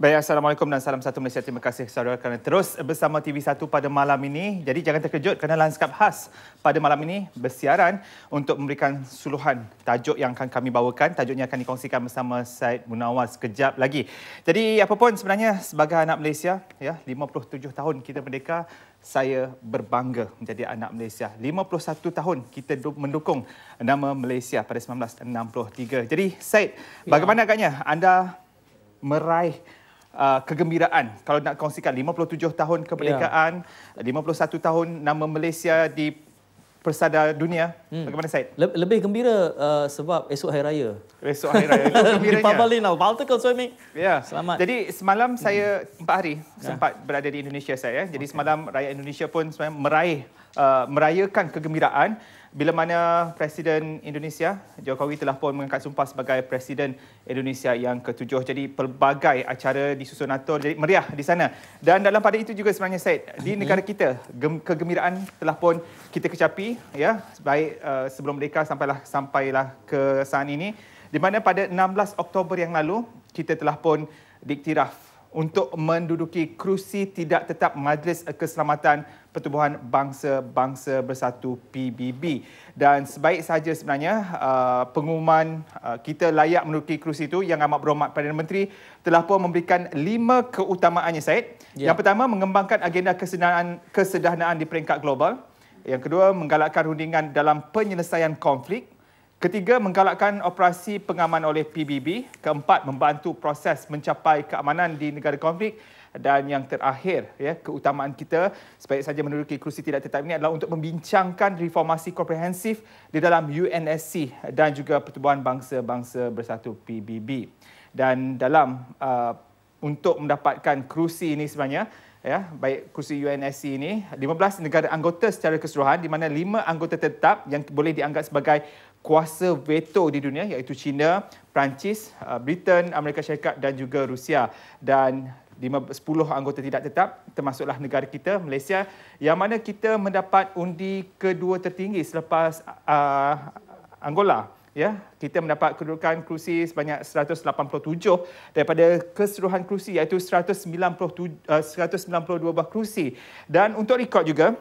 Baik, Assalamualaikum dan salam satu Malaysia. Terima kasih saudara kerana terus bersama TV1 pada malam ini. Jadi jangan terkejut kerana lanskap khas pada malam ini bersiaran untuk memberikan suluhan tajuk yang akan kami bawakan. Tajuknya akan dikongsikan bersama Syed Munawar sekejap lagi. Jadi apa pun sebenarnya sebagai anak Malaysia, ya 57 tahun kita merdeka, saya berbangga menjadi anak Malaysia. 51 tahun kita mendukung nama Malaysia pada 1963. Jadi Syed, ya. bagaimana agaknya anda meraih uh, kegembiraan kalau nak kongsikan 57 tahun kemerdekaan, ya. 51 tahun nama Malaysia di persada dunia. Hmm. Bagaimana Syed? lebih gembira uh, sebab esok hari raya. Esok hari raya. Gembiranya. Di Pabali now. Walter Ya. Selamat. Jadi semalam hmm. saya empat hari ya. sempat berada di Indonesia saya. Jadi okay. semalam rakyat Indonesia pun sebenarnya meraih uh, merayakan kegembiraan bila mana Presiden Indonesia Jokowi telah pun mengangkat sumpah sebagai Presiden Indonesia yang ketujuh. Jadi pelbagai acara disusun atur jadi meriah di sana. Dan dalam pada itu juga sebenarnya Syed, di mhm. negara kita kegembiraan telah pun kita kecapi ya baik uh, sebelum mereka sampailah sampailah ke saat ini di mana pada 16 Oktober yang lalu kita telah pun diiktiraf untuk menduduki kerusi tidak tetap Majlis Keselamatan Pertubuhan Bangsa-Bangsa Bersatu PBB. Dan sebaik saja sebenarnya uh, pengumuman uh, kita layak menduduki kerusi itu yang amat berhormat Perdana Menteri telah pun memberikan lima keutamaannya, Syed. Ya. Yang pertama, mengembangkan agenda kesedahanan, kesedahanan di peringkat global. Yang kedua, menggalakkan rundingan dalam penyelesaian konflik. Ketiga, menggalakkan operasi pengaman oleh PBB. Keempat, membantu proses mencapai keamanan di negara konflik. Dan yang terakhir, ya, keutamaan kita sebaik saja menduduki kerusi tidak tetap ini adalah untuk membincangkan reformasi komprehensif di dalam UNSC dan juga Pertubuhan Bangsa-Bangsa Bersatu PBB. Dan dalam uh, untuk mendapatkan kerusi ini sebenarnya, ya, baik kursi UNSC ini, 15 negara anggota secara keseluruhan di mana 5 anggota tetap yang boleh dianggap sebagai kuasa veto di dunia iaitu China, Perancis, uh, Britain, Amerika Syarikat dan juga Rusia dan 10 anggota tidak tetap termasuklah negara kita Malaysia yang mana kita mendapat undi kedua tertinggi selepas uh, Angola ya kita mendapat kedudukan kerusi sebanyak 187 daripada keseluruhan kerusi iaitu 197 192 uh, buah kerusi dan untuk rekod juga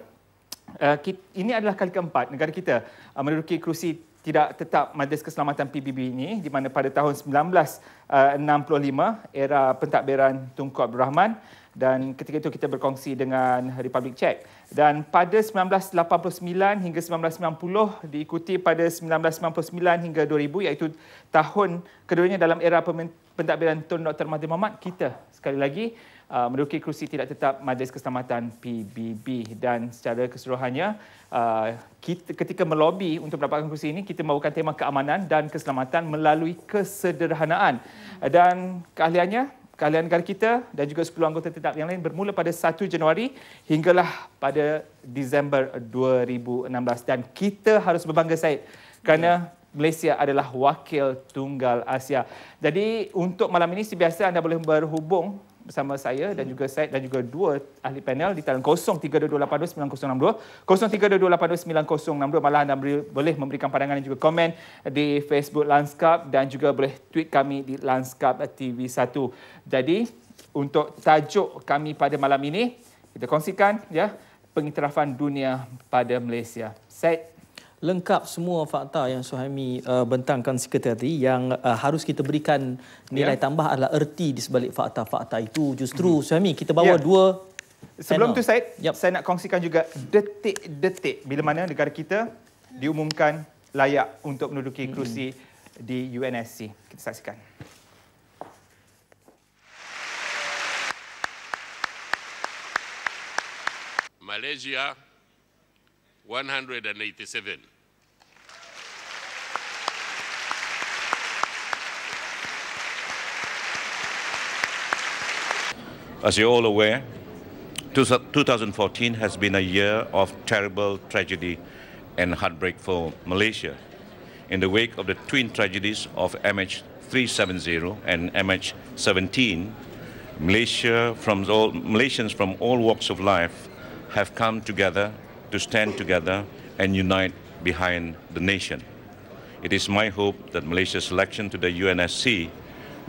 uh, kita, ini adalah kali keempat negara kita uh, menduduki kerusi tidak tetap Majlis Keselamatan PBB ini di mana pada tahun 1965 uh, era pentadbiran Tunku Abdul Rahman dan ketika itu kita berkongsi dengan Republik Czech dan pada 1989 hingga 1990 diikuti pada 1999 hingga 2000 iaitu tahun keduanya dalam era pentadbiran Tun Dr. Mahathir Mohamad kita sekali lagi uh, menduduki kerusi tidak tetap Majlis Keselamatan PBB dan secara keseluruhannya uh, kita, ketika melobi untuk mendapatkan kerusi ini kita membawakan tema keamanan dan keselamatan melalui kesederhanaan hmm. dan keahliannya kalian negara kita dan juga 10 anggota tetap yang lain bermula pada 1 Januari hinggalah pada Disember 2016 dan kita harus berbangga Syed kerana yeah. Malaysia adalah wakil tunggal Asia. Jadi untuk malam ini, seperti biasa anda boleh berhubung bersama saya dan juga saya dan juga dua ahli panel di talian 0322829062 0322829062 malah anda boleh memberikan pandangan dan juga komen di Facebook Lanskap dan juga boleh tweet kami di Lanskap TV1. Jadi untuk tajuk kami pada malam ini kita kongsikan ya pengiktirafan dunia pada Malaysia. Set lengkap semua fakta yang Suhaimi uh, bentangkan seketika yang uh, harus kita berikan nilai yeah. tambah adalah erti di sebalik fakta-fakta itu justru mm-hmm. Suhaimi kita bawa yeah. dua sebelum panel. tu Said yep. saya nak kongsikan juga detik-detik bila mana negara kita diumumkan layak untuk menduduki mhm. kerusi mm-hmm. di UNSC kita saksikan Malaysia 187. As you're all aware, 2014 has been a year of terrible tragedy and heartbreak for Malaysia. In the wake of the twin tragedies of MH370 and MH17, Malaysia from all, Malaysians from all walks of life have come together to stand together and unite behind the nation. It is my hope that Malaysia's election to the UNSC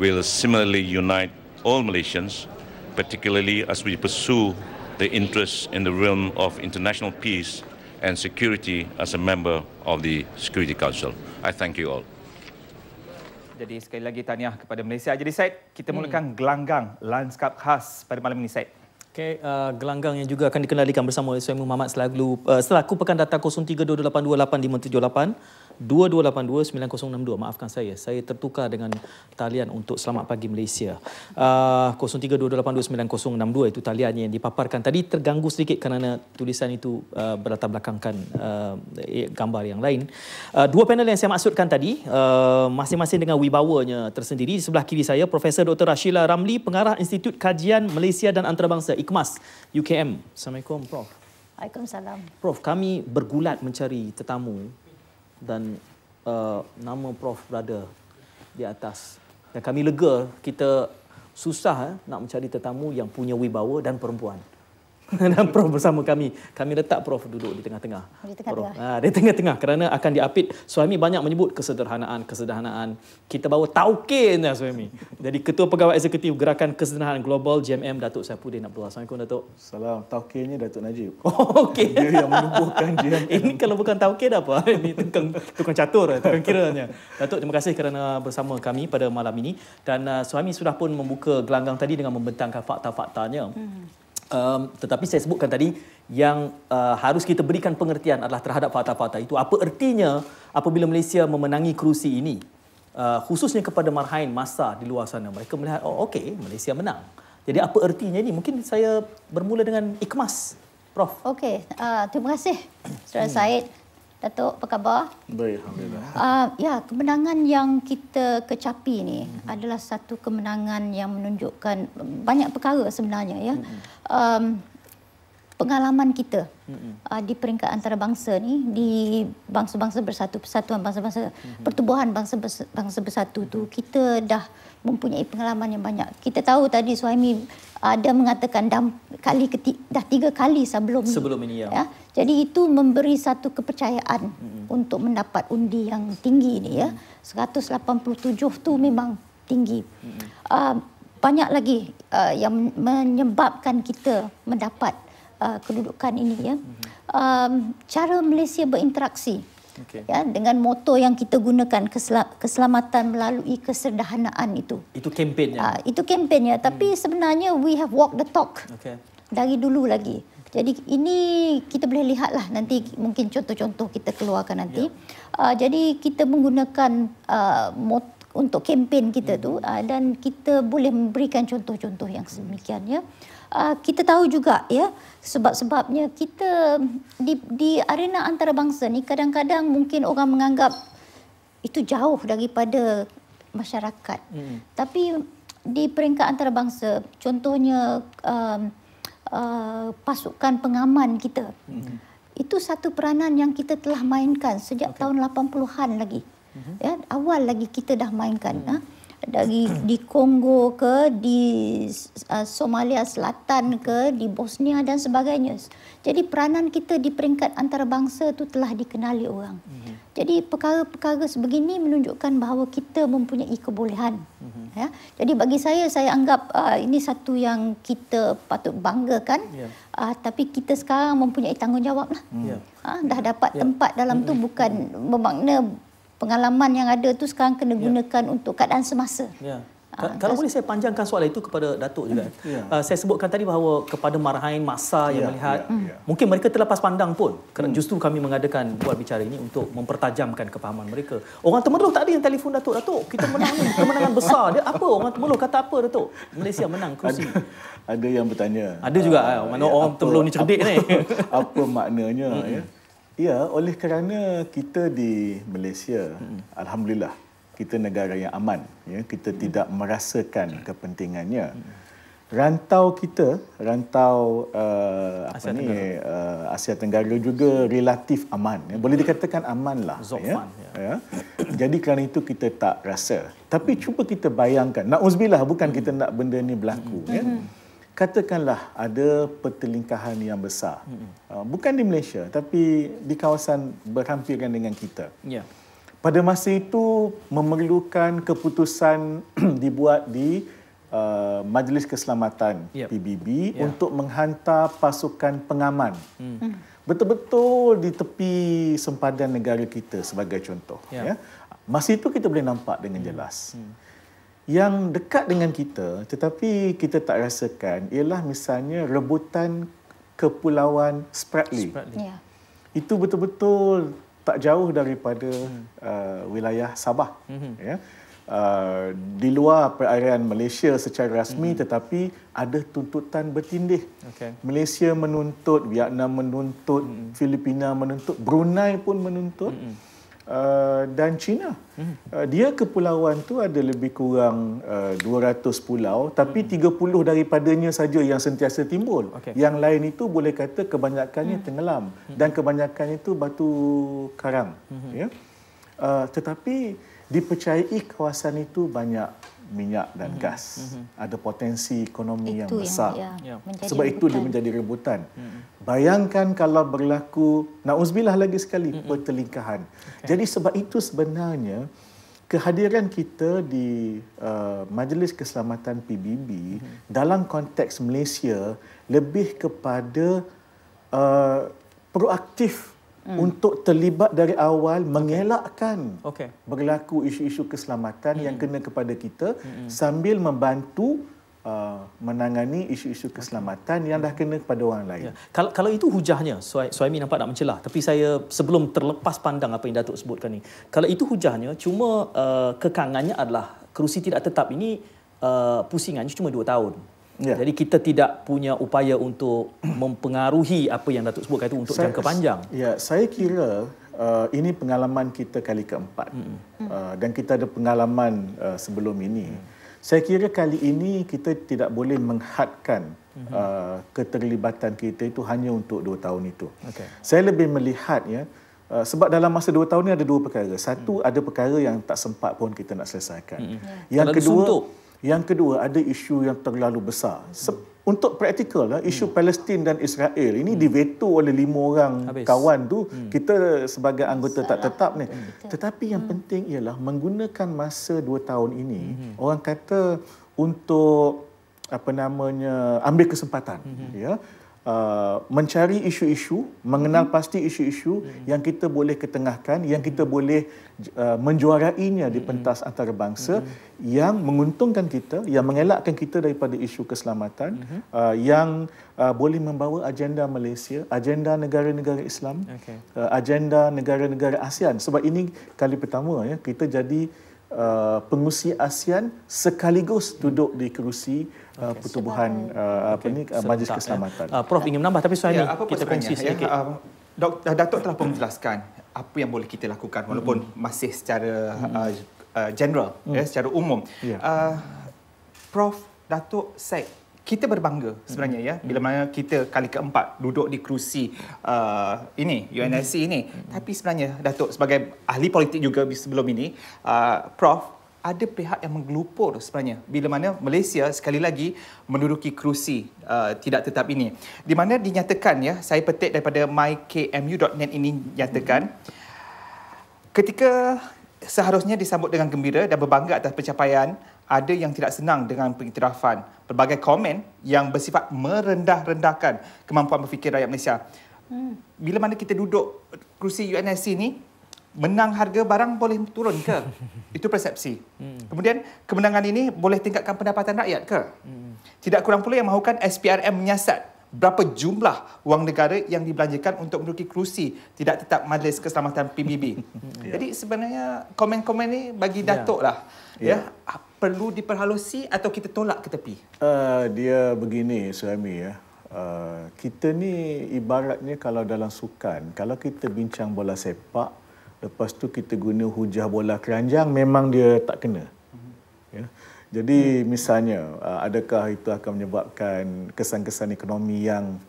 will similarly unite all Malaysians, particularly as we pursue the interests in the realm of international peace and security as a member of the Security Council. I thank you all. Jadi sekali lagi tanya kepada Malaysia. Jadi Syed, kita mulakan hmm. gelanggang lanskap khas pada malam ini Syed. Okay, uh, eh, gelanggang yang juga akan dikendalikan bersama oleh Suhaimi Muhammad selaku, uh, eh, selaku pekan data 8 2282 maafkan saya saya tertukar dengan talian untuk selamat pagi Malaysia uh, ah, 0322829062 itu taliannya yang dipaparkan tadi terganggu sedikit kerana tulisan itu uh, berlatar belakangkan uh, gambar yang lain uh, dua panel yang saya maksudkan tadi uh, masing-masing dengan wibawanya tersendiri di sebelah kiri saya Profesor Dr. Rashila Ramli pengarah Institut Kajian Malaysia dan Antarabangsa IKMAS UKM Assalamualaikum Prof Assalamualaikum. Prof, kami bergulat mencari tetamu dan uh, nama Prof Brother di atas. Dan kami lega kita susah eh, nak mencari tetamu yang punya wibawa dan perempuan. dan prof bersama kami. Kami letak prof duduk di tengah-tengah. Prof. Ha, di tengah-tengah kerana akan diapit suami banyak menyebut kesederhanaan, kesederhanaan. Kita bawa taukin dah suami. Jadi ketua pegawai eksekutif gerakan kesederhanaan global GMM Datuk Saipudin Abdullah. Assalamualaikum Datuk. Salam. Taukinnya Datuk Najib. Oh, okey. Dia yang menumbuhkan. dia. Ini kalau bukan taukin apa? Ini tukang tukang catur eh, tukang kiranya. Datuk terima kasih kerana bersama kami pada malam ini dan uh, suami sudah pun membuka gelanggang tadi dengan membentangkan fakta-faktanya. Hmm. Um, tetapi saya sebutkan tadi yang uh, harus kita berikan pengertian adalah terhadap fakta-fakta itu. Apa ertinya apabila Malaysia memenangi kerusi ini? Uh, khususnya kepada marhain masa di luar sana. Mereka melihat, oh okey, Malaysia menang. Jadi apa ertinya ini? Mungkin saya bermula dengan ikhmas. Prof. Okey, uh, terima kasih Saudara hmm. Datuk, apa khabar? Baik, Alhamdulillah. Uh, ya, kemenangan yang kita kecapi ini mm-hmm. adalah satu kemenangan yang menunjukkan banyak perkara sebenarnya. Ya. Mm-hmm. Um, pengalaman kita mm-hmm. di peringkat antarabangsa ni di bangsa-bangsa bersatu persatuan bangsa-bangsa mm-hmm. pertubuhan bangsa-bangsa bersatu mm-hmm. tu kita dah mempunyai pengalaman yang banyak. Kita tahu tadi Suhaimi ada mengatakan dah kali keti- dah tiga kali sebelum sebelum ini ya. ya. Jadi itu memberi satu kepercayaan mm-hmm. untuk mendapat undi yang tinggi ni ya. 187 tu memang tinggi. Mm-hmm. Uh, banyak lagi uh, yang menyebabkan kita mendapat uh, kedudukan ini ya um, cara Malaysia berinteraksi okay. ya dengan moto yang kita gunakan keselamatan melalui kesederhanaan itu itu kempennya uh, ah, itu ya tapi hmm. sebenarnya we have walk the talk okay. dari dulu lagi jadi ini kita boleh lihatlah nanti mungkin contoh-contoh kita keluarkan nanti. Ya. Uh, jadi kita menggunakan uh, mot- untuk kempen kita hmm. tu uh, dan kita boleh memberikan contoh-contoh yang semikiannya. Hmm. Ya. Ah, kita tahu juga ya sebab-sebabnya kita di di arena antarabangsa ni kadang-kadang mungkin orang menganggap itu jauh daripada masyarakat. Hmm. Tapi di peringkat antarabangsa contohnya um, uh, pasukan pengaman kita. Hmm. Itu satu peranan yang kita telah mainkan sejak okay. tahun 80-an lagi. Mm-hmm. Ya, awal lagi kita dah mainkan. Mm-hmm dari di Kongo ke di uh, Somalia Selatan ke di Bosnia dan sebagainya. Jadi peranan kita di peringkat antarabangsa itu telah dikenali orang. Mm -hmm. Jadi perkara-perkara sebegini menunjukkan bahawa kita mempunyai kebolehan. Mm -hmm. ya? Jadi bagi saya saya anggap uh, ini satu yang kita patut banggakan. Yeah. Uh, tapi kita sekarang mempunyai tanggungjawab lah. -hmm. Ya. uh, ah, dah dapat yeah. tempat dalam mm -hmm. tu mhm. bukan mhm. bermakna pengalaman yang ada tu sekarang kena ya. gunakan ya. untuk keadaan semasa. Ya. Ha, kalau boleh saya panjangkan soalan itu kepada Datuk juga. Hmm. Ya. Uh, saya sebutkan tadi bahawa kepada marhain masa ya. yang melihat, ya. Ya. mungkin mereka terlepas pandang pun. Kerana hmm. justru kami mengadakan buat bicara ini untuk mempertajamkan kepahaman mereka. Orang Temerloh tak ada yang telefon Datuk. Datuk, kita menang ni. Kemenangan besar. Dia apa? Orang Temerloh kata apa, Datuk? Malaysia menang kerusi. Ada, ada yang bertanya. Ada juga. Uh, mana ya, orang Temerloh ni cerdik apa, ni. Apa maknanya? Hmm. ya? Ya, oleh kerana kita di Malaysia, hmm. alhamdulillah kita negara yang aman, ya, kita hmm. tidak merasakan kepentingannya. Hmm. Rantau kita, rantau uh, apa Asia ni Uh, Asia Tenggara juga relatif aman. Ya. Boleh dikatakan aman lah. ya. ya. ya. Jadi kerana itu kita tak rasa. Tapi hmm. cuba kita bayangkan, nauzubillah bukan hmm. kita nak benda ni berlaku, hmm. ya. Hmm katakanlah ada pertelingkahan yang besar. Mm-hmm. bukan di Malaysia tapi di kawasan berhampiran dengan kita. Yeah. Pada masa itu memerlukan keputusan dibuat di uh, Majlis Keselamatan yep. PBB yeah. untuk menghantar pasukan pengaman. Mm. mm. Betul-betul di tepi sempadan negara kita sebagai contoh, ya. Yeah. Yeah. Masa itu kita boleh nampak dengan jelas. Mm yang dekat dengan kita tetapi kita tak rasakan ialah misalnya rebutan kepulauan Spratly. Spratly. Ya. Itu betul-betul tak jauh daripada hmm. uh, wilayah Sabah. Hmm. Ya. Uh, di luar perairan Malaysia secara rasmi hmm. tetapi ada tuntutan bertindih. Okay. Malaysia menuntut, Vietnam menuntut, hmm. Filipina menuntut, Brunei pun menuntut. Hmm uh, dan China. Uh, dia kepulauan tu ada lebih kurang uh, eh, 200 pulau tapi hmm. 30 daripadanya saja yang sentiasa timbul. Okay. Yang lain itu boleh kata kebanyakannya hmm. tenggelam hmm. dan kebanyakan itu batu karang. Hmm. Ya. Uh, tetapi dipercayai kawasan itu banyak minyak dan hmm gas. hmm Ada potensi ekonomi itu yang besar. Yang, ya, Sebab rebutan. itu dia menjadi rebutan. hmm Bayangkan hmm kalau berlaku nauzubillah lagi sekali hmm pertelingkahan. Okay. Jadi sebab itu sebenarnya kehadiran kita di uh, Majlis Keselamatan PBB hmm dalam konteks Malaysia lebih kepada uh, proaktif Hmm. Untuk terlibat dari awal mengelakkan okay. berlaku isu-isu keselamatan hmm. yang kena kepada kita hmm. sambil membantu uh, menangani isu-isu keselamatan yang dah kena kepada orang lain. Ya. Kalau, kalau itu hujahnya, Suami nampak nak mencelah. Tapi saya sebelum terlepas pandang apa yang Datuk sebutkan ini. Kalau itu hujahnya, cuma uh, kekangannya adalah kerusi tidak tetap ini uh, pusingannya cuma dua tahun. Ya. Jadi kita tidak punya upaya untuk mempengaruhi apa yang Datuk sebutkan itu untuk saya, jangka panjang. Ya, saya kira uh, ini pengalaman kita kali keempat. hmm Uh, dan kita ada pengalaman uh, sebelum ini. hmm Saya kira kali ini kita tidak boleh menghadkan mm-hmm. uh, keterlibatan kita itu hanya untuk dua tahun itu. Okay. Saya lebih melihat ya Uh, sebab dalam masa dua tahun ini ada dua perkara. Satu hmm. ada perkara yang tak sempat pun kita nak selesaikan. Hmm. Yang Kalau kedua, disuntuk. Yang kedua, ada isu yang terlalu besar. Se- untuk praktikal lah, isu hmm. Palestin dan Israel ini hmm. diveto oleh lima orang Habis. kawan tu hmm. kita sebagai anggota Salah. tak tetap ni. Hmm. Tetapi yang hmm. penting ialah menggunakan masa dua tahun ini hmm. orang kata untuk apa namanya ambil kesempatan hmm. ya uh, mencari isu-isu, mengenal hmm. pasti isu-isu hmm. yang kita boleh ketengahkan, yang kita boleh uh, menjuarainya di pentas antarabangsa hmm. yang menguntungkan kita, yang mengelakkan kita daripada isu keselamatan, hmm. uh, yang uh, boleh membawa agenda Malaysia, agenda negara-negara Islam, okay. uh, agenda negara-negara ASEAN. Sebab ini kali pertama ya kita jadi Uh, ASEAN sekaligus duduk di kerusi uh, okay. pertubuhan uh, apa okay. ni uh, Majlis ya. Keselamatan. Ya. Uh, Prof ingin menambah tapi soalan ya, kita kongsi ya, sedikit. Ya, uh, Dok, uh, Datuk telah pun menjelaskan apa yang boleh kita lakukan walaupun mm-hmm. masih secara hmm. uh, uh, general mm-hmm. ya secara umum. Yeah. Uh, Prof Datuk Said kita berbangga sebenarnya hmm. ya bila hmm. mana kita kali keempat duduk di kerusi uh, ini UNSC hmm. ini tapi sebenarnya Datuk sebagai ahli politik juga sebelum ini uh, prof ada pihak yang menggelupur sebenarnya bila mana Malaysia sekali lagi menduduki kerusi uh, tidak tetap ini di mana dinyatakan ya saya petik daripada mykmu.net ini nyatakan ketika seharusnya disambut dengan gembira dan berbangga atas pencapaian ada yang tidak senang dengan pengiktirafan pelbagai komen yang bersifat merendah-rendahkan kemampuan berfikir rakyat Malaysia. Hmm. Bila mana kita duduk kerusi UNSC ini, menang harga barang boleh turun ke? Itu persepsi. Hmm. Kemudian, kemenangan ini boleh tingkatkan pendapatan rakyat ke? Hmm. Tidak kurang pula yang mahukan SPRM menyiasat berapa jumlah wang negara yang dibelanjakan untuk menduduki kerusi tidak tetap Majlis Keselamatan PBB. Yeah. Hmm. Jadi sebenarnya komen-komen ini bagi ya. Datuk yeah. lah. Yeah. Ya. ya perlu diperhalusi atau kita tolak ke tepi? Uh, dia begini, suami Ya. Uh, kita ni ibaratnya kalau dalam sukan, kalau kita bincang bola sepak, lepas tu kita guna hujah bola keranjang, memang dia tak kena. hmm Ya. Jadi hmm. misalnya, uh, adakah itu akan menyebabkan kesan-kesan ekonomi yang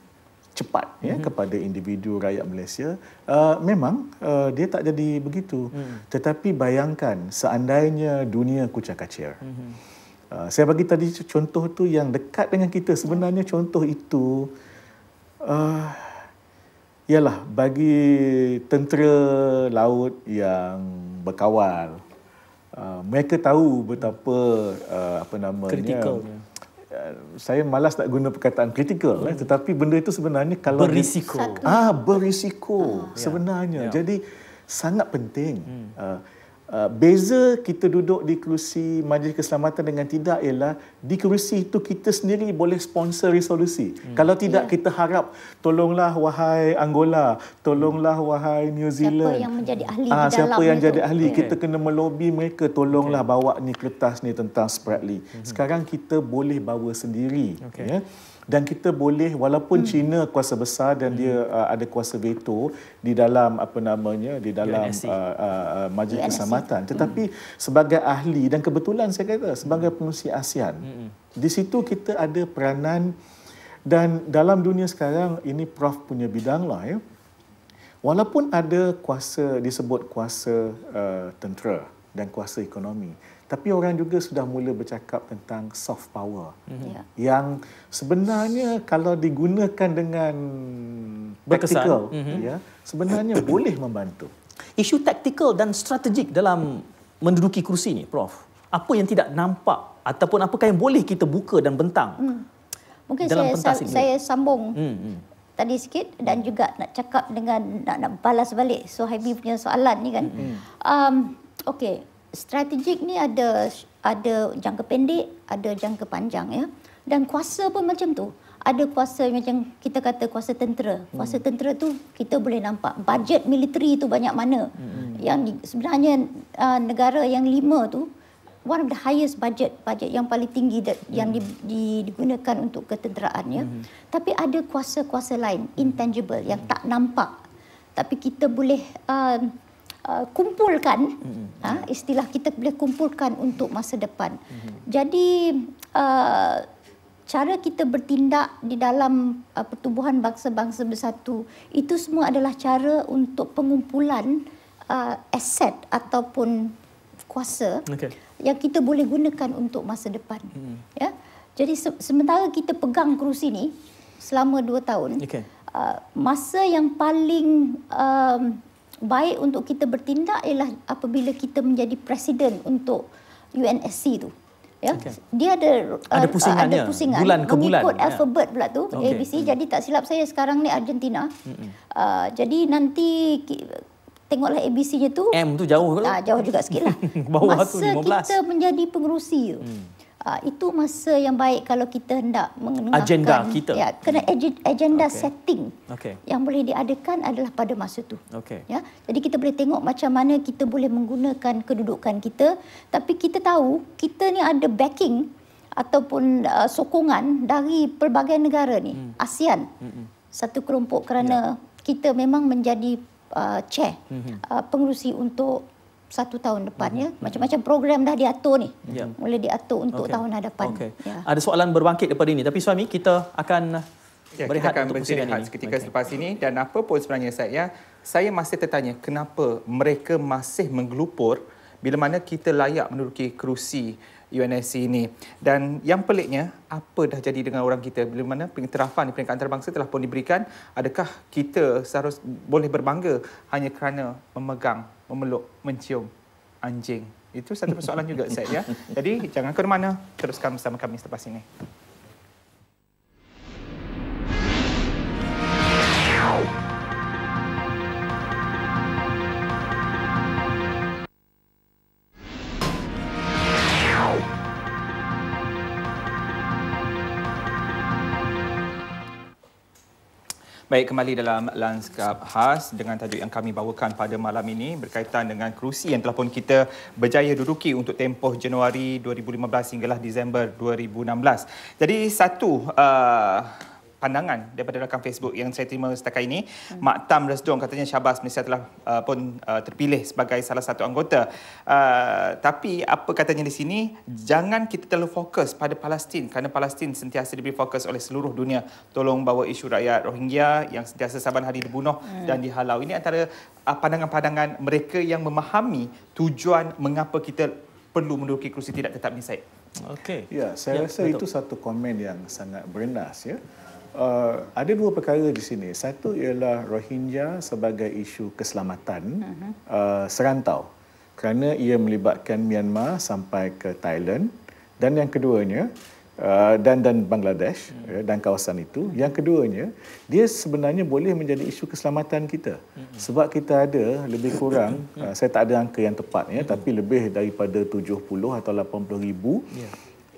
cepat mm-hmm. ya mhm. kepada individu rakyat Malaysia uh, memang uh, dia tak jadi begitu mm tetapi bayangkan seandainya dunia kucak-kacir mm-hmm. uh, saya bagi tadi contoh tu yang dekat dengan kita sebenarnya contoh itu uh, ialah bagi tentera laut yang berkawal uh, mereka tahu betapa uh, apa namanya Kritikalnya. Eh, saya malas nak guna perkataan kritikal hmm. eh, tetapi benda itu sebenarnya kalau berisiko di, ah berisiko uh, sebenarnya yeah. jadi sangat penting hmm. uh, uh, beza kita duduk di kerusi majlis keselamatan dengan tidak ialah di kerusi itu kita sendiri boleh sponsor resolusi. Hmm. Kalau tidak yeah. kita harap tolonglah wahai Angola, tolonglah hmm. wahai New Zealand. Siapa yang menjadi ahli ah, di dalam siapa yang itu? jadi ahli yeah. kita kena melobi mereka tolonglah okay. bawa ni kertas ni tentang Spratly. Hmm. Sekarang kita boleh bawa sendiri okay. ya. Dan kita boleh walaupun hmm. China kuasa besar dan hmm. dia uh, ada kuasa veto di dalam apa namanya di dalam uh, uh, uh, majlis keselamatan hmm. tetapi hmm. sebagai ahli dan kebetulan saya kata sebagai pengurusi ASEAN hmm. Di situ kita ada peranan dan dalam dunia sekarang ini prof punya bidang lah ya. Walaupun ada kuasa disebut kuasa uh, tentera dan kuasa ekonomi, tapi orang juga sudah mula bercakap tentang soft power mm-hmm. yeah. yang sebenarnya kalau digunakan dengan taktikal, mm-hmm. ya, sebenarnya boleh membantu. Isu taktikal dan strategik dalam menduduki kursi ni, prof apa yang tidak nampak ataupun apakah yang boleh kita buka dan bentang hmm. mungkin dalam saya, pentas ini? saya sambung hmm, hmm. tadi sikit dan hmm. juga nak cakap dengan nak, nak balas balik Suhaimi punya soalan ni kan hmm, hmm. um, okey strategik ni ada ada jangka pendek ada jangka panjang ya dan kuasa pun macam tu ada kuasa macam kita kata kuasa tentera. Hmm. Kuasa hmm. tentera tu kita boleh nampak. budget militeri tu banyak mana. Hmm. hmm. Yang sebenarnya uh, negara yang lima tu one of the highest budget budget yang paling tinggi that, mm. yang di, hmm. di, digunakan untuk ketenteraan ya. Mm. Tapi ada kuasa-kuasa lain hmm. intangible mm. yang hmm. tak nampak tapi kita boleh um, Uh, kumpulkan mm uh, istilah kita boleh kumpulkan untuk masa depan. mm Jadi uh, cara kita bertindak di dalam uh, pertumbuhan bangsa-bangsa bersatu itu semua adalah cara untuk pengumpulan uh, aset ataupun kuasa okay. yang kita boleh gunakan untuk masa depan. Hmm. Ya. Jadi se- sementara kita pegang kerusi ini selama dua tahun, okay. uh, masa yang paling um, baik untuk kita bertindak ialah apabila kita menjadi presiden untuk UNSC itu. Ya. Okay. Dia ada uh, ada, pusingan ada pusingan bulan ke bulan. Mengikut ya. alphabet ya. pula tu okay. ABC. Hmm. Jadi tak silap saya sekarang ni Argentina. Hmm. Uh, jadi nanti tengoklah ABC-nya tu. M tu jauh ke? Lah. Ah, jauh juga sikit lah. Bawah masa tu 15. kita menjadi pengerusi tu. Hmm. Ah, itu masa yang baik kalau kita hendak mengenangkan Agenda kita. Ya, kena agenda okay. setting. Okay. Yang boleh diadakan adalah pada masa tu. Okay. Ya, jadi kita boleh tengok macam mana kita boleh menggunakan kedudukan kita. Tapi kita tahu kita ni ada backing ataupun uh, sokongan dari pelbagai negara ni. Hmm. ASEAN. Hmm. hmm. Satu kerumpuk kerana ya. kita memang menjadi uh, chair, mm-hmm. uh, pengerusi untuk satu tahun depannya mm-hmm. macam-macam program dah diatur ni yeah. Ya. mula diatur untuk okay. tahun hadapan. Okay. Yeah. Ada soalan berbangkit daripada ini tapi suami kita akan ya, kita akan untuk pusingan ketika okay. selepas ini dan apa pun sebenarnya saya saya masih tertanya kenapa mereka masih menggelupur bila mana kita layak menduduki kerusi UNSC ini. Dan yang peliknya, apa dah jadi dengan orang kita bila mana pengiktirafan di peringkat antarabangsa telah pun diberikan, adakah kita seharus boleh berbangga hanya kerana memegang, memeluk, mencium anjing? Itu satu persoalan juga, Seth. Ya? Jadi jangan ke mana, teruskan bersama kami selepas ini. Baik, kembali dalam lanskap khas dengan tajuk yang kami bawakan pada malam ini berkaitan dengan kerusi yang telah pun kita berjaya duduki untuk tempoh Januari 2015 hinggalah Disember 2016. Jadi satu uh, pandangan daripada rakan Facebook yang saya terima setakat ini. Hmm. Mak Tam Resdung katanya Syabas Malaysia telah uh, pun uh, terpilih sebagai salah satu anggota. Uh, tapi apa katanya di sini, jangan kita terlalu fokus pada Palestin kerana Palestin sentiasa diberi fokus oleh seluruh dunia. Tolong bawa isu rakyat Rohingya yang sentiasa saban hari dibunuh hmm. dan dihalau. Ini antara uh, pandangan-pandangan uh, mereka yang memahami tujuan mengapa kita perlu menduduki kerusi tidak tetap ni Said. Okay. Ya, saya ya, rasa betul. itu satu komen yang sangat berenas ya uh, ada dua perkara di sini. Satu ialah Rohingya sebagai isu keselamatan mhm. uh, serantau kerana ia melibatkan Myanmar sampai ke Thailand dan yang keduanya uh, dan dan Bangladesh hmm. ya, dan kawasan itu hmm. yang keduanya dia sebenarnya boleh menjadi isu keselamatan kita hmm. sebab kita ada lebih kurang hmm. uh, saya tak ada angka yang tepatnya, hmm. tapi lebih daripada 70 atau 80 ribu yeah.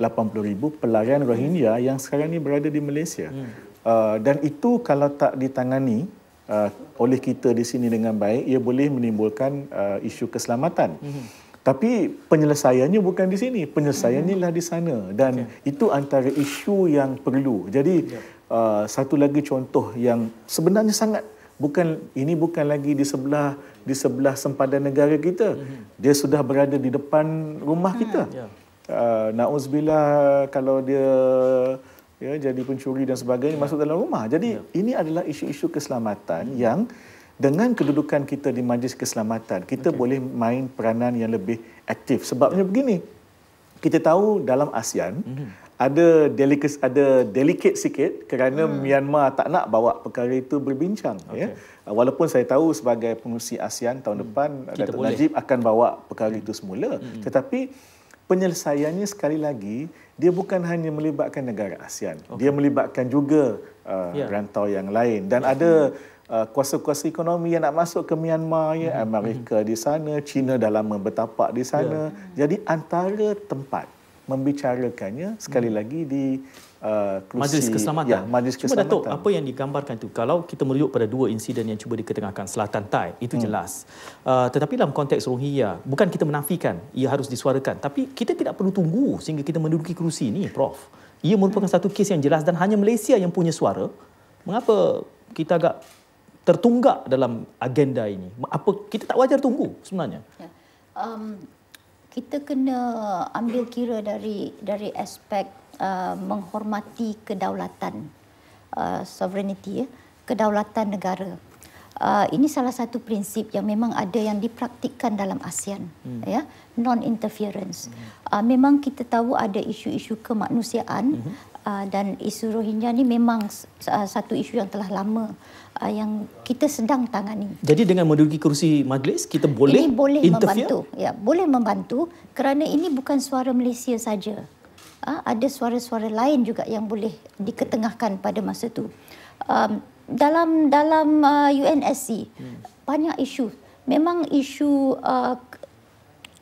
80,000 pelarian Rohingya yang sekarang ini berada di Malaysia. Hmm. Uh, dan itu kalau tak ditangani uh, oleh kita di sini dengan baik, ia boleh menimbulkan uh, isu keselamatan. Hmm. Tapi penyelesaiannya bukan di sini, penyelesaiannya lah di sana dan okay. itu antara isu yang perlu. Jadi ya. uh, satu lagi contoh yang sebenarnya sangat bukan ini bukan lagi di sebelah di sebelah sempadan negara kita, hmm. dia sudah berada di depan rumah kita. Ya uh, nauzubillah kalau dia ya jadi pencuri dan sebagainya masuk dalam rumah. Jadi ya. ini adalah isu-isu keselamatan ya. yang dengan kedudukan kita di majlis keselamatan, kita okay. boleh main peranan yang lebih aktif. Sebabnya ya. begini. Kita tahu dalam ASEAN ya. ada delicate ada delicate sikit kerana ya. Myanmar tak nak bawa perkara itu berbincang okay. ya. Ah, walaupun saya tahu sebagai pengurusi ASEAN tahun ya. depan kita Dato' boleh. Najib akan bawa perkara ya. itu semula, ya. tetapi penyelesaiannya sekali lagi dia bukan hanya melibatkan negara ASEAN okay. dia melibatkan juga uh, yeah. rantau yang lain dan ya. ada uh, kuasa-kuasa ekonomi yang nak masuk ke Myanmar ya mm-hmm. Amerika mhm. di sana China dah lama bertapak di sana yeah. jadi antara tempat membicarakannya sekali hmm. lagi di Uh, majlis keselamatan. Ya, majlis cuma keselamatan. Datuk, apa yang digambarkan itu, kalau kita merujuk pada dua insiden yang cuba diketengahkan, Selatan Thai, itu hmm. jelas. Uh, tetapi dalam konteks Rohingya, bukan kita menafikan ia harus disuarakan, tapi kita tidak perlu tunggu sehingga kita menduduki kerusi ini, Prof. Ia merupakan satu kes yang jelas dan hanya Malaysia yang punya suara. Mengapa kita agak tertunggak dalam agenda ini? Apa Kita tak wajar tunggu sebenarnya. Ya. Um, kita kena ambil kira dari dari aspek uh, menghormati kedaulatan uh, sovereignty ya, kedaulatan negara. Uh, ini salah satu prinsip yang memang ada yang dipraktikkan dalam ASEAN hmm. ya non interference. Hmm. Uh, memang kita tahu ada isu-isu kemanusiaan hmm. uh, dan isu Rohingya ni memang uh, satu isu yang telah lama uh, yang kita sedang tangani. Jadi dengan menduduki kerusi majlis kita boleh, boleh interfere? membantu. Ya, boleh membantu kerana ini bukan suara Malaysia saja uh, ada suara-suara lain juga yang boleh diketengahkan pada masa itu. Um, dalam dalam uh, UNSC hmm. banyak isu. Memang isu uh,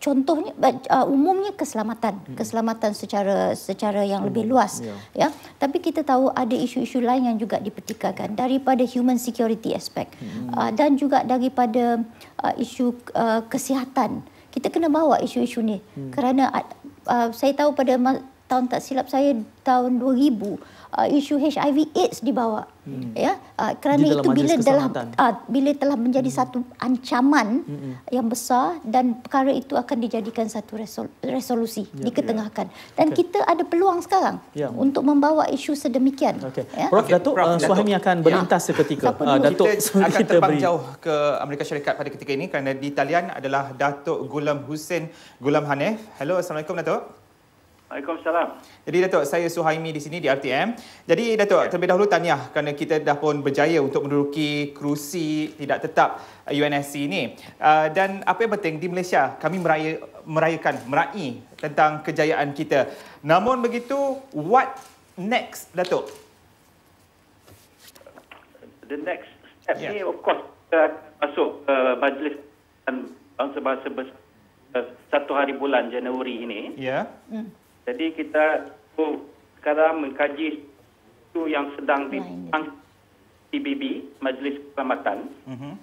Contohnya uh, umumnya keselamatan, hmm. keselamatan secara secara yang lebih luas, yeah. ya. Tapi kita tahu ada isu-isu lain yang juga dipertikaikan daripada human security aspect hmm. uh, dan juga daripada uh, isu uh, kesihatan. Kita kena bawa isu-isu ni hmm. kerana uh, saya tahu pada tahun tak silap saya tahun 2000 uh, isu HIV AIDS dibawa hmm. ya uh, kerana itu bila telah uh, bila telah menjadi hmm. satu ancaman hmm. yang besar dan perkara itu akan dijadikan satu resol, resolusi ya, diketengahkan ya. dan okay. kita ada peluang sekarang ya. untuk membawa isu sedemikian okay. ya Prof okay. uh, Suhaimi akan ya. berlintas ya. seketika uh, Datuk kita, kita akan terbang beri. jauh ke Amerika Syarikat pada ketika ini kerana di talian adalah Datuk Gulam Hussein Gulam Hanif hello assalamualaikum Datuk Waalaikumsalam. Jadi Datuk, saya Suhaimi di sini di RTM. Jadi Datuk, terlebih dahulu tanya kerana kita dah pun berjaya untuk menduduki kerusi tidak tetap UNSC uh, ini. Uh, dan apa yang penting di Malaysia, kami meraya, merayakan, meraih tentang kejayaan kita. Namun begitu, what next Datuk? The next step yeah. ni, of course, uh, masuk uh, majlis bangsa-bangsa uh, satu hari bulan Januari ini. Yeah. Hmm. Jadi kita tu oh, sekarang mengkaji itu yang sedang di TBB Majlis Keselamatan uh-huh.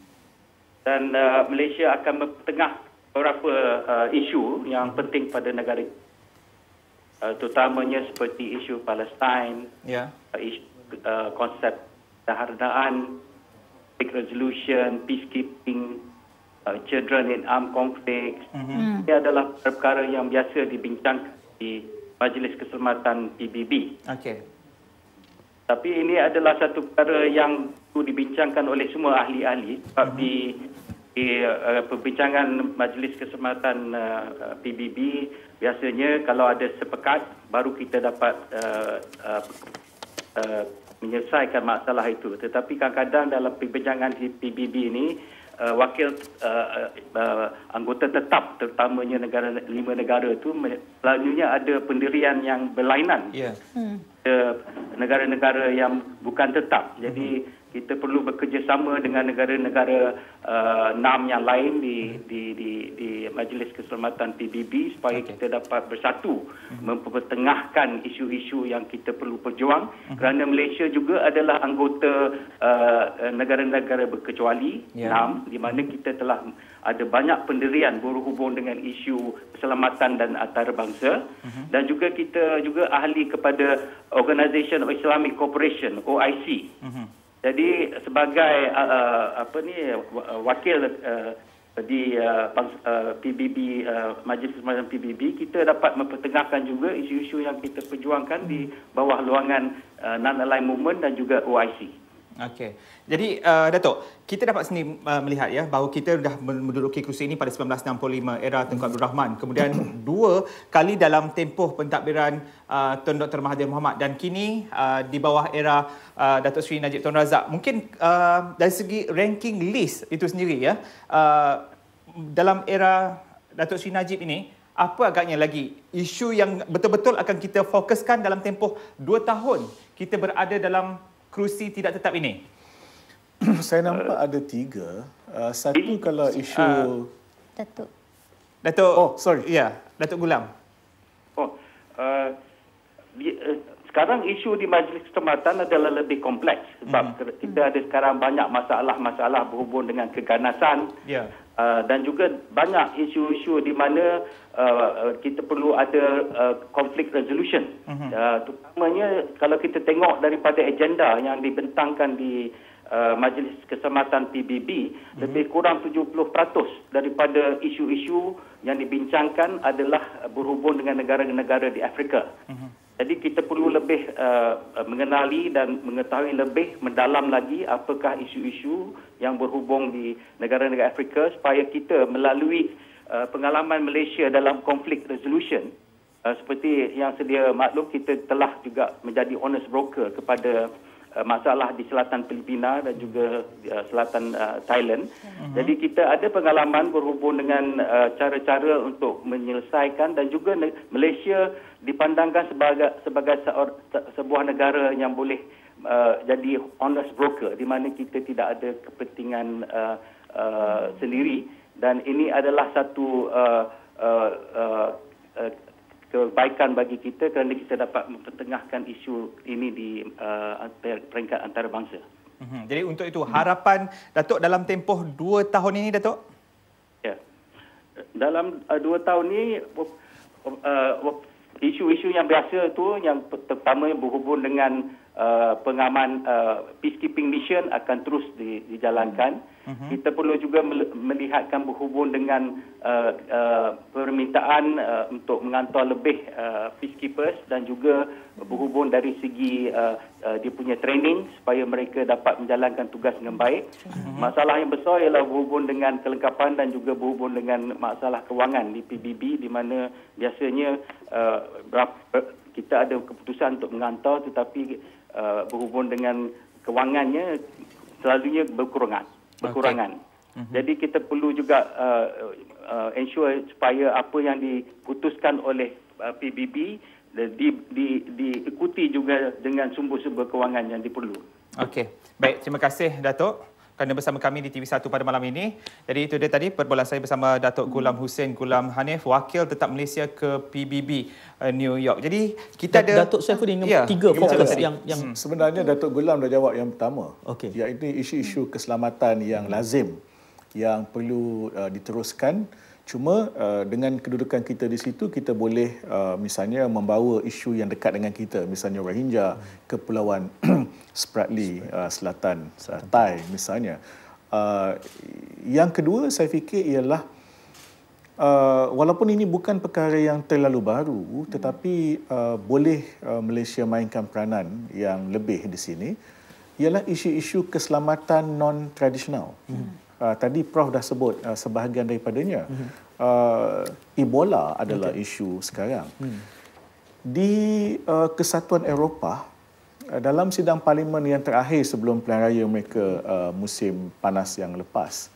dan uh, Malaysia akan bertengah beberapa uh, isu yang mhm. penting pada negara uh, terutamanya seperti isu Palestin, yeah. uh, isu uh, konsep keharadaan, big resolution, peacekeeping, uh, children in armed conflict. Uh-huh. Mhm. Hmm. Ini adalah perkara yang biasa dibincangkan di Majlis Keselamatan PBB. Okey. Tapi ini adalah satu perkara yang perlu dibincangkan oleh semua ahli-ahli sebab mm di, di uh, perbincangan Majlis Keselamatan uh, eh, PBB biasanya kalau ada sepekat baru kita dapat uh, uh, uh, menyelesaikan masalah itu. Tetapi kadang-kadang dalam perbincangan PBB ini uh, wakil uh, uh, uh, anggota tetap terutamanya negara lima negara itu selalunya ada pendirian yang berlainan yeah. hmm. negara-negara yang bukan tetap jadi hmm kita perlu bekerjasama dengan negara-negara uh, NAM yang lain di, di di di Majlis Keselamatan PBB supaya okay. kita dapat bersatu mhm. mempertengahkan isu-isu yang kita perlu perjuang mhm. kerana Malaysia juga adalah anggota uh, negara-negara berkecuali yeah. Ya. NAM di mana mhm. kita telah ada banyak penderian berhubung dengan isu keselamatan dan antarabangsa uh-huh. dan juga kita juga ahli kepada Organisation of Islamic Cooperation OIC uh-huh. Jadi sebagai uh, uh apa ni uh, wakil uh, di uh, PBB uh, uh, Majlis Semayan PBB kita dapat mempertengahkan juga isu-isu yang kita perjuangkan di bawah luangan uh, non-aligned movement dan juga OIC. Okey. Jadi uh, Datuk, kita dapat sendiri uh, melihat ya bahawa kita sudah menduduki kerusi ini pada 1965 era Tengku Abdul Rahman. Kemudian dua kali dalam tempoh pentadbiran uh, Tun Dr Mahathir Mohamad dan kini uh, di bawah era uh, Datuk Seri Najib Tun Razak. Mungkin uh, dari segi ranking list itu sendiri ya, uh, dalam era Datuk Seri Najib ini apa agaknya lagi isu yang betul-betul akan kita fokuskan dalam tempoh dua tahun kita berada dalam kerusi tidak tetap ini? Saya nampak uh, ada tiga. Uh, satu eh. kalau ah. isu... Uh, Datuk. Datuk. Oh, sorry. Ya, yeah, Datuk Gulam. Oh, uh, di, uh, sekarang isu di Majlis Ketamatan adalah lebih kompleks. Sebab mm. kita ada sekarang banyak masalah-masalah berhubung dengan keganasan. Ya. Yeah. Uh, dan juga banyak isu-isu di mana Uh, kita perlu ada uh, resolution. Uh-huh. Uh, terutamanya kalau kita tengok daripada agenda yang dibentangkan di uh, Majlis Keselamatan PBB, uh-huh. Mhm. lebih kurang 70% daripada isu-isu yang dibincangkan adalah berhubung dengan negara-negara di Afrika. Uh-huh. Jadi kita perlu lebih uh, uh, mengenali dan mengetahui lebih mendalam lagi apakah isu-isu yang berhubung di negara-negara Afrika supaya kita melalui Uh, pengalaman Malaysia dalam konflik resolution uh, seperti yang sedia maklum kita telah juga menjadi honest broker kepada uh, masalah di selatan Filipina dan juga uh, selatan uh, Thailand. Uh-huh. Jadi kita ada pengalaman berhubung dengan uh, cara-cara untuk menyelesaikan dan juga ne- Malaysia dipandangkan sebagai sebagai se- sebuah negara yang boleh Uh, jadi honest broker di mana kita tidak ada kepentingan uh, uh, sendiri dan ini adalah satu uh, uh, uh, uh, kebaikan bagi kita kerana kita dapat mempertengahkan isu ini di uh, peringkat antarabangsa. Mhm. Jadi untuk itu harapan Datuk dalam tempoh dua tahun ini Datuk? Ya. Dalam uh, dua tahun ini uh, isu-isu yang biasa itu yang pertama berhubung dengan Uh, pengaman uh, peacekeeping mission akan terus di, dijalankan. Mm-hmm. Kita perlu juga melihatkan berhubung dengan uh, uh, permintaan uh, untuk mengantar lebih uh, peacekeepers dan juga berhubung dari segi uh, uh, dia punya training supaya mereka dapat menjalankan tugas dengan baik. Mm-hmm. Masalah yang besar ialah berhubung dengan kelengkapan dan juga berhubung dengan masalah kewangan di PBB di mana biasanya uh, berapa, kita ada keputusan untuk mengantar tetapi Uh, berhubung dengan kewangannya selalunya berkurangan berkurangan. Okay. Mm-hmm. Jadi kita perlu juga uh, uh, ensure supaya apa yang diputuskan oleh uh, PBB di, di, diikuti juga dengan sumber-sumber kewangan yang diperlukan. Okey. Baik, terima kasih Datuk kerana bersama kami di TV1 pada malam ini. Jadi itu dia tadi perbualan saya bersama Datuk Gulam Hussein Gulam Hanif, wakil tetap Malaysia ke PBB uh, New York. Jadi kita Dat- ada Datuk Saifuddin ingat yeah, tiga fokus yang yang hmm. sebenarnya Datuk Gulam dah jawab yang pertama. Okay. Iaitu isu-isu keselamatan yang lazim yang perlu uh, diteruskan. Cuma uh, dengan kedudukan kita di situ, kita boleh uh, misalnya membawa isu yang dekat dengan kita. Misalnya Rohingya kepulauan Spratly, uh, Selatan, uh, Thai misalnya. Uh, yang kedua saya fikir ialah uh, walaupun ini bukan perkara yang terlalu baru, hmm. tetapi uh, boleh uh, Malaysia mainkan peranan yang lebih di sini, ialah isu-isu keselamatan non-tradisional. Hmm. Ah, tadi Prof dah sebut uh, sebahagian daripadanya. Uh, Ebola adalah okay. isu sekarang. Hmm. Di uh, Kesatuan Eropah, dalam sidang parlimen yang terakhir sebelum pilihan raya mereka uh, musim panas yang lepas,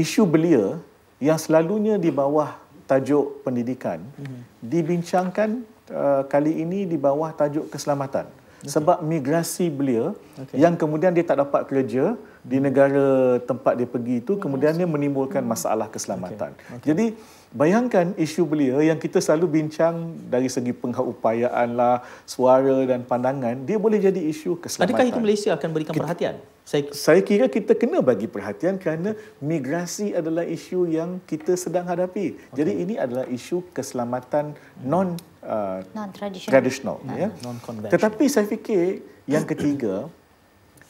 isu belia yang selalunya di bawah tajuk pendidikan hmm. dibincangkan uh, kali ini di bawah tajuk keselamatan. Okay. Sebab migrasi belia okay. yang kemudian dia tak dapat kerja, di negara tempat dia pergi itu kemudian dia menimbulkan masalah keselamatan. Okay. Okay. Jadi bayangkan isu belia yang kita selalu bincang dari segi pengupayaan lah, suara dan pandangan, dia boleh jadi isu keselamatan. Adakah itu Malaysia akan berikan perhatian? Saya... Saya kira kita kena bagi perhatian kerana migrasi adalah isu yang kita sedang hadapi. Okay. Jadi ini adalah isu keselamatan non Uh, non-traditional, ya. yeah. Tetapi saya fikir yang ketiga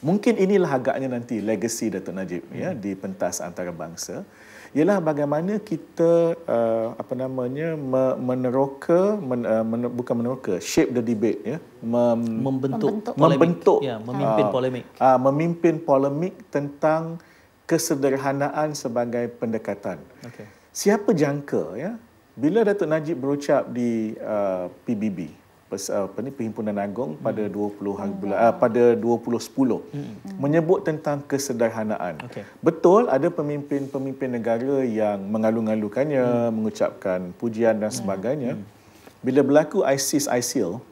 mungkin inilah agaknya nanti legacy Datuk Najib ya, hmm. ya di pentas antarabangsa ialah bagaimana kita uh, apa namanya meneroka men, uh, men, bukan meneroka shape the debate ya mem, membentuk membentuk polemik. ya ah. memimpin uh, polemik uh, memimpin polemik tentang kesederhanaan sebagai pendekatan okay. siapa jangka ya bila Datuk Najib berucap di uh, PBB pers, eh, apa ni perhimpunan agung hmm. hmm. Eh, pada 20 hmm. bulan, uh, pada 2010 hmm. menyebut tentang kesederhanaan. Okay. Betul ada pemimpin-pemimpin negara yang mengalung-alungkannya, hmm. mengucapkan pujian dan hmm. sebagainya. Hmm. Bila berlaku ISIS ISIL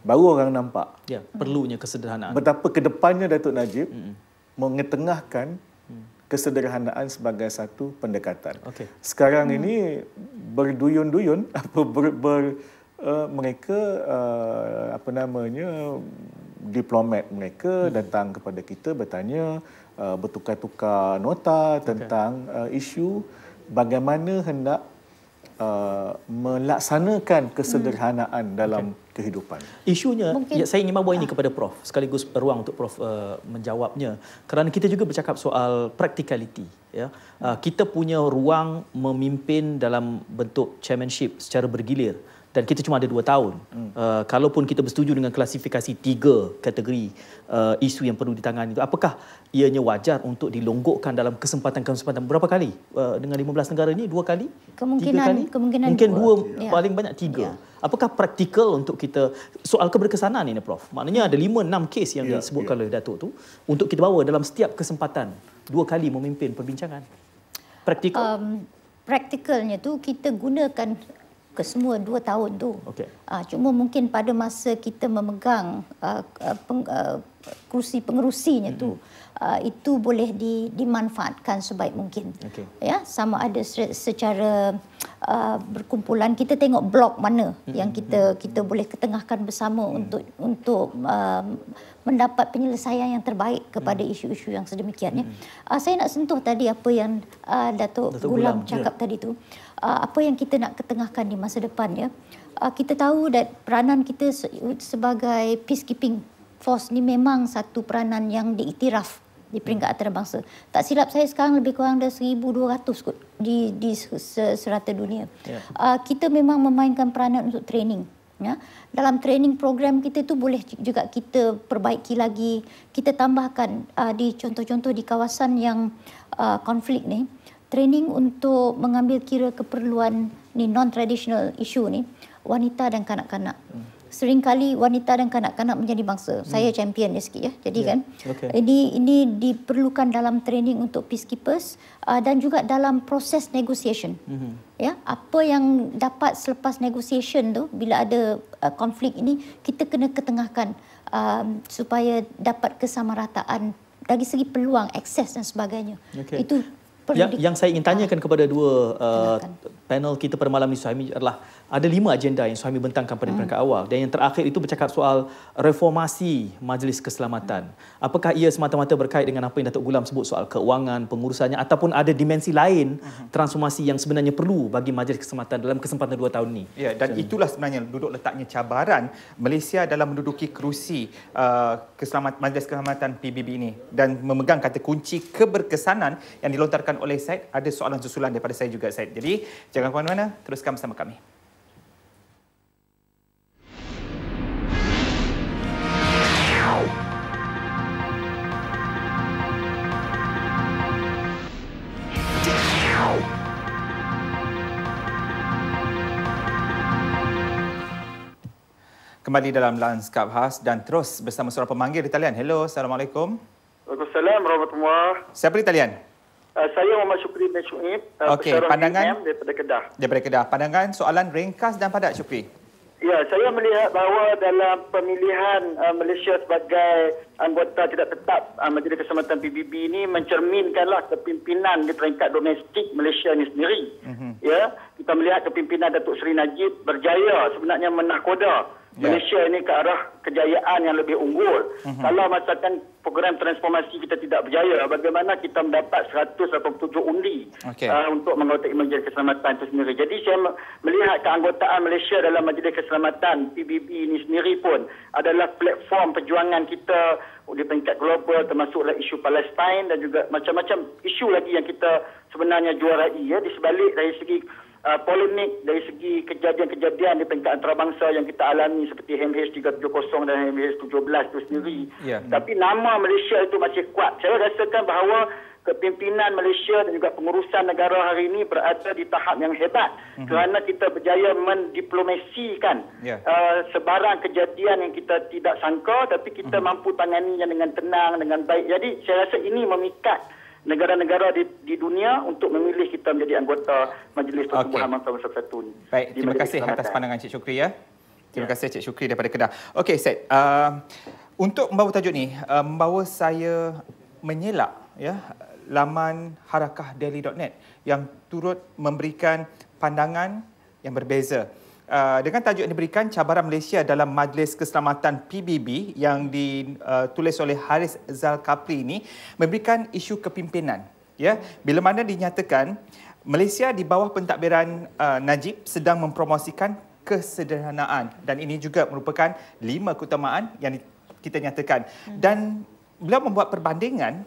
baru orang nampak ya perlunya kesederhanaan. Betapa kedepannya Datuk Najib hmm. mengetengahkan hmm. kesederhanaan sebagai satu pendekatan. Okay. Sekarang hmm. ini berduyun-duyun apa ber, ber uh, mereka uh, apa namanya diplomat mereka hmm. datang kepada kita bertanya uh, bertukar-tukar nota tentang okay. uh, isu bagaimana hendak uh, melaksanakan hmm. kesederhanaan hmm. dalam okay. kehidupan. Isunya ya saya ingin membawa ini ah. kepada prof sekaligus ruang untuk prof uh, menjawabnya kerana kita juga bercakap soal practicality ya. Uh, kita punya ruang memimpin dalam bentuk chairmanship secara bergilir dan kita cuma ada dua tahun. Hmm. Uh, kalaupun kita bersetuju dengan klasifikasi tiga kategori uh, isu yang perlu ditangani itu, apakah ianya wajar untuk dilonggokkan dalam kesempatan-kesempatan berapa kali uh, dengan 15 negara ini? Dua kali? Kemungkinan, tiga kali? Kemungkinan Mungkin dua, dua ya. paling banyak tiga. Yeah. Apakah praktikal untuk kita, soal keberkesanan ini Prof? Maknanya ada lima, enam kes yang yeah, disebutkan yeah. oleh Datuk tu untuk kita bawa dalam setiap kesempatan dua kali memimpin perbincangan. Praktikal? Um, praktikalnya tu kita gunakan ke semua dua tahun tu. Okay. Uh, ah, cuma mungkin pada masa kita memegang uh, peng, uh, kursi pengerusinya mm-hmm. tu, uh, itu boleh di, dimanfaatkan sebaik mungkin. Okay. Ya, sama ada secara uh, berkumpulan kita tengok blok mana mm-hmm. yang kita kita boleh ketengahkan bersama mm-hmm. untuk untuk uh, mendapat penyelesaian yang terbaik kepada mm. isu-isu yang sedemikian ya. Uh, saya nak sentuh tadi apa yang uh, Datuk, Datuk Gulam, Gulam ya. cakap yeah. tadi tu. Uh, apa yang kita nak ketengahkan di masa depan ya. Uh, kita tahu that peranan kita sebagai peacekeeping force ni memang satu peranan yang diiktiraf di peringkat antarabangsa. Tak silap saya sekarang lebih kurang ada 1200 kot di di serata dunia. Yeah. Uh, kita memang memainkan peranan untuk training ya. Dalam training program kita tu boleh juga kita perbaiki lagi, kita tambahkan di contoh-contoh di kawasan yang konflik ni training untuk mengambil kira keperluan ni non-traditional isu ni wanita dan kanak-kanak. Hmm. kali wanita dan kanak-kanak menjadi bangsa. Hmm. Saya champion dia sikit ya. Jadi yeah. kan. Okay. Ini ini diperlukan dalam training untuk peacekeepers uh, dan juga dalam proses negotiation. Hmm. Ya, apa yang dapat selepas negotiation tu bila ada uh, konflik ini kita kena ketengahkan uh, supaya dapat kesamarataan dari segi peluang akses dan sebagainya. Okay. Itu yang, yang saya ingin tanyakan ah. kepada dua uh, panel kita pada malam ini Suhaimi adalah ada lima agenda yang suami bentangkan pada hmm. peringkat awal dan yang terakhir itu bercakap soal reformasi Majlis Keselamatan. Hmm. Apakah ia semata-mata berkait dengan apa yang Datuk Gulam sebut soal keuangan, pengurusannya ataupun ada dimensi lain hmm. transformasi yang sebenarnya perlu bagi Majlis Keselamatan dalam kesempatan dua tahun ini? Ya, dan Jadi. itulah sebenarnya duduk letaknya cabaran Malaysia dalam menduduki kerusi uh, keselamat, Majlis Keselamatan PBB ini dan memegang kata kunci keberkesanan yang dilontarkan oleh Syed ada soalan susulan daripada saya juga Syed. Jadi jangan ke mana-mana, teruskan bersama Kami. kembali dalam lanskap khas dan terus bersama seorang pemanggil di talian. Hello, Assalamualaikum. Waalaikumsalam, mua. Siapa di talian? Uh, saya Muhammad Syukri bin Syuib, uh, okay. pandangan PM daripada Kedah. Daripada Kedah. Pandangan soalan ringkas dan padat, Syukri. Ya, saya melihat bahawa dalam pemilihan uh, Malaysia sebagai anggota tidak tetap uh, Majlis Keselamatan PBB ini mencerminkanlah kepimpinan di peringkat domestik Malaysia ini sendiri. Mm-hmm. Ya, kita melihat kepimpinan Datuk Seri Najib berjaya sebenarnya menakoda yeah. Malaysia ini ke arah kejayaan yang lebih unggul. Mm-hmm. Kalau masakan program transformasi kita tidak berjaya, bagaimana kita mendapat 187 undi okay. uh, untuk mengawal Majlis Keselamatan itu sendiri. Jadi saya melihat keanggotaan Malaysia dalam Majlis Keselamatan PBB ini sendiri pun adalah platform perjuangan kita di peringkat global termasuklah isu Palestine dan juga macam-macam isu lagi yang kita sebenarnya juarai ya di sebalik dari segi uh, polemik dari segi kejadian-kejadian di peringkat antarabangsa yang kita alami seperti MH370 dan MH17 itu sendiri. Ya. Tapi nama Malaysia itu masih kuat. Saya rasakan bahawa kepimpinan Malaysia dan juga pengurusan negara hari ini berada di tahap yang hebat mm-hmm. kerana kita berjaya mendiplomasikan yeah. uh, sebarang kejadian yang kita tidak sangka tapi kita mm-hmm. mampu tanganinya dengan tenang dengan baik jadi saya rasa ini memikat negara-negara di, di dunia untuk memilih kita menjadi anggota Majlis Pertubuhan okay. Masa Bersatu Satu ini. Baik, terima kasih atas pandangan Cik Syukri ya. Terima ya. kasih Cik Syukri daripada Kedah. Okey, Syed. Uh, untuk membawa tajuk ni, uh, membawa saya menyelak ya, laman harakahdaily.net yang turut memberikan pandangan yang berbeza. Eh, dengan tajuk yang diberikan cabaran Malaysia dalam Majlis Keselamatan PBB yang ditulis eh, oleh Haris Zal Kapri ini memberikan isu kepimpinan. Ya, bila mana dinyatakan Malaysia di bawah pentadbiran uh, Najib sedang mempromosikan kesederhanaan dan ini juga merupakan lima keutamaan yang kita nyatakan. Hmm. Dan beliau membuat perbandingan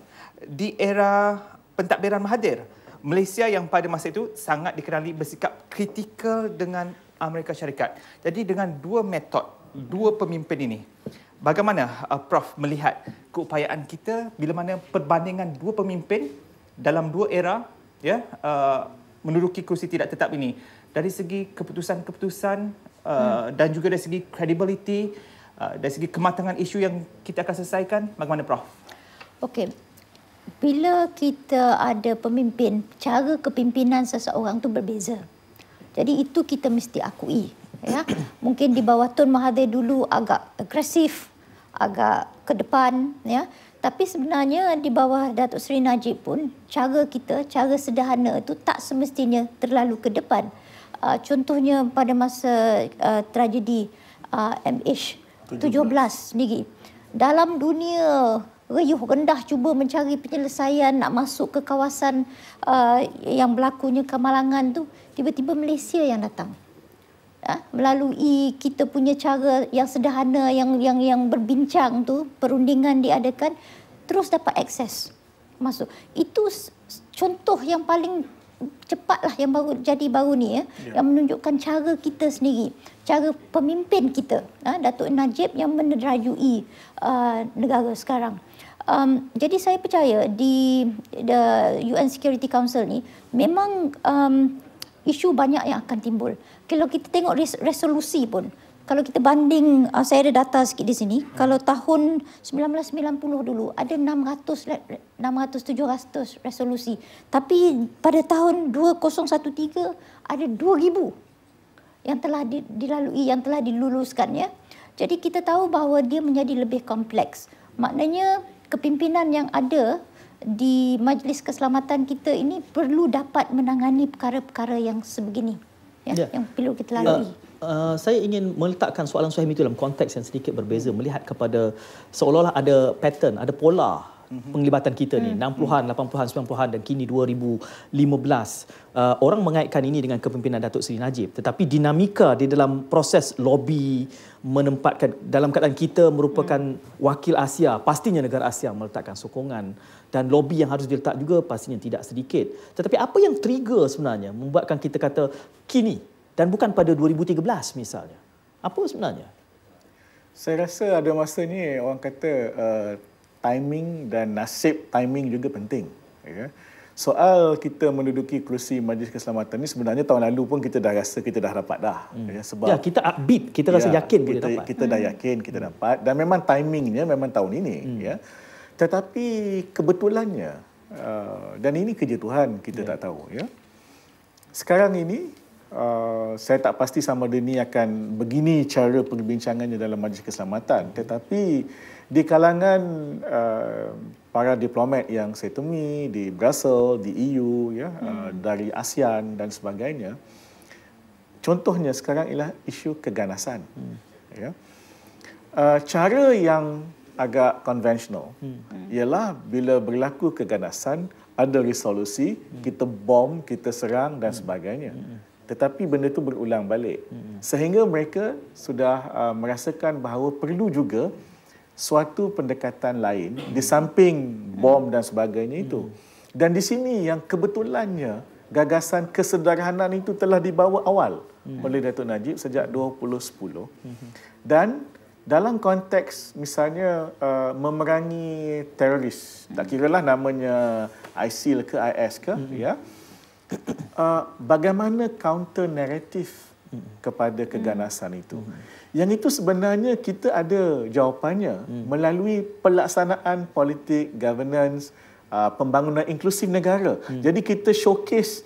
di era pentadbiran Mahathir Malaysia yang pada masa itu sangat dikenali bersikap kritikal dengan Amerika Syarikat. Jadi dengan dua metod, dua pemimpin ini, bagaimana uh, Prof melihat keupayaan kita bila mana perbandingan dua pemimpin dalam dua era ya uh, menduduki kursi tidak tetap ini dari segi keputusan-keputusan uh, hmm. dan juga dari segi credibility uh, dari segi kematangan isu yang kita akan selesaikan bagaimana prof okey bila kita ada pemimpin cara kepimpinan seseorang tu berbeza jadi itu kita mesti akui. Ya. Mungkin di bawah Tun Mahathir dulu agak agresif, agak ke depan. Ya. Tapi sebenarnya di bawah Datuk Seri Najib pun cara kita, cara sederhana itu tak semestinya terlalu ke depan. Uh, contohnya pada masa uh, tragedi uh, MH 17 sendiri. Dalam dunia riuh rendah cuba mencari penyelesaian nak masuk ke kawasan uh, yang berlakunya kemalangan tu tiba-tiba Malaysia yang datang uh, melalui kita punya cara yang sederhana yang yang yang berbincang tu perundingan diadakan terus dapat akses masuk itu contoh yang paling cepatlah yang baru jadi baru ni ya, ya yang menunjukkan cara kita sendiri cara pemimpin kita ha, Datuk Najib yang menerajui uh, negara sekarang um, jadi saya percaya di the UN Security Council ni memang um, isu banyak yang akan timbul. Kalau kita tengok resolusi pun, kalau kita banding uh, saya ada data sikit di sini, hmm. kalau tahun 1990 dulu ada 600 600-700 resolusi, tapi pada tahun 2013 ada 2000 yang telah dilalui yang telah diluluskan ya. Jadi kita tahu bahawa dia menjadi lebih kompleks. Maknanya kepimpinan yang ada di Majlis Keselamatan kita ini perlu dapat menangani perkara-perkara yang sebegini ya, ya. yang perlu kita ya, lalui. Ya. Uh, saya ingin meletakkan soalan Suhaimi itu dalam konteks yang sedikit berbeza melihat kepada seolah-olah ada pattern, ada pola hmm penglibatan kita ni mm-hmm. 60-an 80-an 90-an dan kini 2015 Uh, orang mengaitkan ini dengan kepimpinan Datuk Seri Najib tetapi dinamika di dalam proses lobby menempatkan dalam keadaan kita merupakan hmm. wakil Asia pastinya negara Asia meletakkan sokongan dan lobby yang harus diletak juga pastinya tidak sedikit tetapi apa yang trigger sebenarnya membuatkan kita kata kini dan bukan pada 2013 misalnya apa sebenarnya saya rasa ada masa ni orang kata uh, timing dan nasib timing juga penting. Ya. Soal kita menduduki kerusi Majlis Keselamatan ni sebenarnya tahun lalu pun kita dah rasa kita dah dapat dah. Hmm. Ya, sebab ya, kita upbeat, kita ya, rasa yakin kita, kita dapat. Kita dah hmm. yakin kita hmm. dapat dan memang timingnya memang tahun ini. Hmm. Ya. Tetapi kebetulannya uh, dan ini kerja Tuhan kita yeah. tak tahu. Ya. Sekarang ini uh, saya tak pasti sama ada ni akan begini cara perbincangannya dalam Majlis Keselamatan. Tetapi di kalangan uh, para diplomat yang saya temui di Brussels, di EU, ya, eh, hmm. uh, dari ASEAN dan sebagainya, contohnya sekarang ialah isu keganasan. Hmm. Ya. Uh, cara yang agak konvensional hmm. hmm. ialah bila berlaku keganasan, ada resolusi, hmm. kita bom, kita serang dan hmm. sebagainya. Hmm. Tetapi benda itu berulang balik. Hmm. Sehingga mereka sudah uh, merasakan bahawa perlu juga suatu pendekatan lain di samping bom dan sebagainya itu. Dan di sini yang kebetulannya gagasan kesederhanaan itu telah dibawa awal oleh Datuk Najib sejak 2010. Dan dalam konteks misalnya uh, memerangi teroris, tak kira lah namanya ISIL ke IS ke, ya. Uh, bagaimana counter narrative kepada keganasan hmm. itu. Hmm. Yang itu sebenarnya kita ada jawapannya hmm. melalui pelaksanaan politik, governance, uh, pembangunan inklusif negara. Hmm. Jadi kita showcase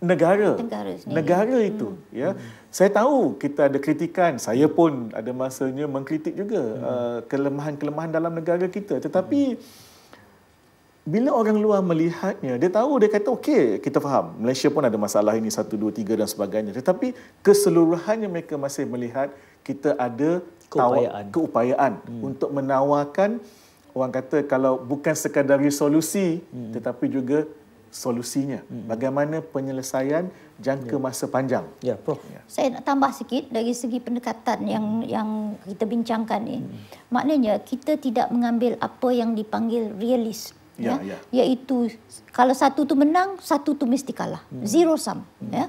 negara negara, negara itu hmm. ya. Hmm. Saya tahu kita ada kritikan, saya pun ada masanya mengkritik juga uh, kelemahan-kelemahan hmm. uh, dalam negara kita tetapi hmm bila orang luar melihatnya, dia tahu, dia kata, okey, kita faham. Malaysia pun ada masalah ini, satu, dua, tiga dan sebagainya. Tetapi keseluruhannya mereka masih melihat kita ada keupayaan, keupayaan hmm. untuk menawarkan, orang kata, kalau bukan sekadar resolusi hmm. tetapi juga solusinya. Hmm. Bagaimana penyelesaian jangka ya. masa panjang. Ya, Prof. Ya. Saya nak tambah sikit dari segi pendekatan yang hmm. yang kita bincangkan ni. Hmm. Maknanya kita tidak mengambil apa yang dipanggil realist yeah, ya yeah. Ya. iaitu kalau satu tu menang satu tu mesti kalah mm. zero sum mm. ya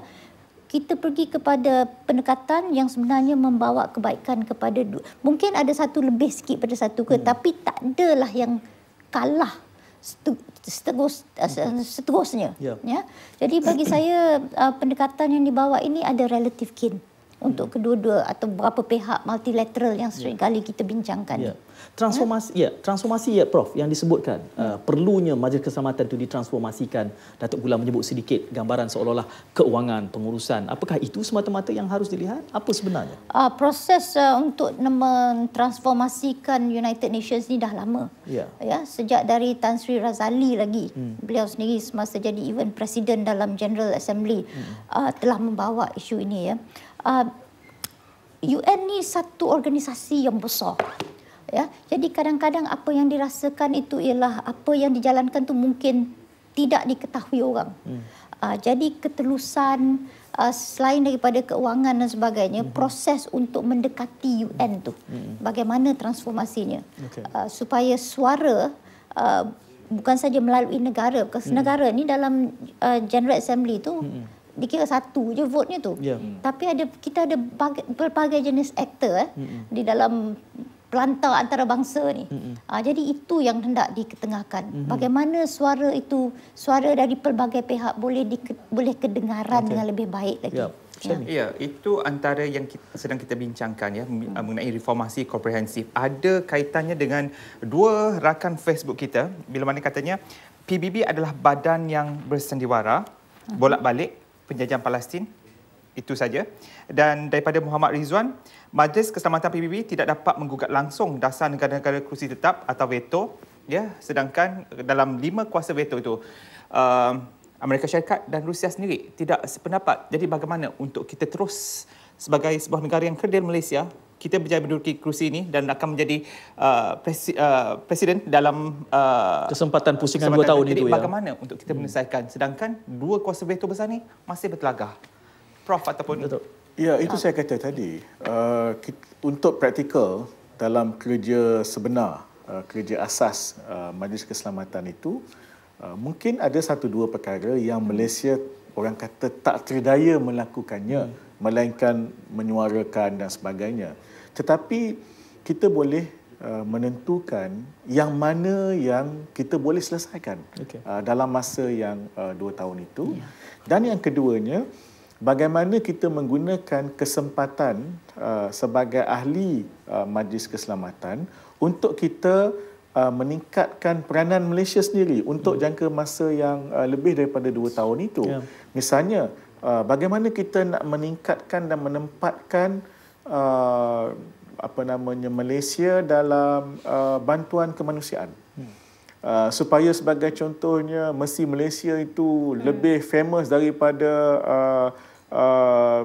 kita pergi kepada pendekatan yang sebenarnya membawa kebaikan kepada du- mungkin ada satu lebih sikit pada satu ke mm. tapi tak adalah yang kalah seterus eh, hmm. seterusnya yeah. ya jadi bagi saya eh, pendekatan yang dibawa ini ada relative gain untuk hmm. kedua-dua atau berapa pihak multilateral yang sering ya. kali kita bincangkan. Yeah transformasi ya, ya transformasi ya prof yang disebutkan ya. uh, perlunya majlis keselamatan itu ditransformasikan datuk gula menyebut sedikit gambaran seolah-olah keuangan pengurusan apakah itu semata-mata yang harus dilihat apa sebenarnya uh, proses uh, untuk mentransformasikan united nations ini dah lama ya, ya sejak dari tan sri razali lagi hmm. beliau sendiri semasa jadi even presiden dalam general assembly hmm. uh, telah membawa isu ini ya uh, ah, UN ni satu organisasi yang besar ya jadi kadang-kadang apa yang dirasakan itu ialah apa yang dijalankan tu mungkin tidak diketahui orang hmm. uh, jadi ketelusan uh, selain daripada keuangan dan sebagainya hmm. proses untuk mendekati UN tu hmm. bagaimana transformasinya okay. uh, supaya suara uh, bukan saja melalui negara kerana hmm. negara ni dalam uh, general assembly tu hmm dikira satu je vote nya tu. Yeah. Tapi ada kita ada berbagai jenis aktor eh, mm-hmm. di dalam pelantar antarabangsa ni. Mm-hmm. Uh, jadi itu yang hendak diketengahkan. Mm-hmm. Bagaimana suara itu, suara dari pelbagai pihak boleh di, boleh kedengaran okay. dengan lebih baik lagi. Yep. Ya. ya, itu antara yang kita, sedang kita bincangkan ya mm, mm. mengenai reformasi komprehensif. Ada kaitannya dengan dua rakan Facebook kita. Bila mana katanya PBB adalah badan yang bersendiwara mm-hmm. bolak-balik penjajahan Palestin itu saja. Dan daripada Muhammad Rizwan, Majlis Keselamatan PBB tidak dapat menggugat langsung dasar negara-negara kursi tetap atau veto. Ya, sedangkan dalam lima kuasa veto itu, uh, Amerika Syarikat dan Rusia sendiri tidak sependapat. Jadi bagaimana untuk kita terus sebagai sebuah negara yang kerdil Malaysia, kita berjaya menduduki kursi ini dan akan menjadi uh, presi, uh, presiden dalam uh, kesempatan pusingan kesempatan dua tahun itu. Jadi ya. bagaimana ya? untuk kita hmm. menyelesaikan sedangkan dua kuasa veto besar ini masih bertelagah. Prof ataupun Betul. Ya, itu saya kata tadi. Uh, untuk praktikal dalam kerja sebenar, uh, kerja asas uh, Majlis Keselamatan itu, uh, mungkin ada satu dua perkara yang Malaysia orang kata tak terdaya melakukannya hmm. melainkan menyuarakan dan sebagainya. Tetapi kita boleh menentukan yang mana yang kita boleh selesaikan dalam masa yang dua tahun itu. Ya. Dan yang keduanya, bagaimana kita menggunakan kesempatan uh, sebagai ahli uh, Majlis Keselamatan untuk kita uh, meningkatkan peranan Malaysia sendiri untuk hmm. jangka masa yang uh, lebih daripada 2 tahun itu. Yeah. Misalnya, uh, bagaimana kita nak meningkatkan dan menempatkan uh, apa namanya Malaysia dalam uh, bantuan kemanusiaan. Hmm. Uh, supaya sebagai contohnya mesti Malaysia itu hmm. lebih famous daripada uh, Uh,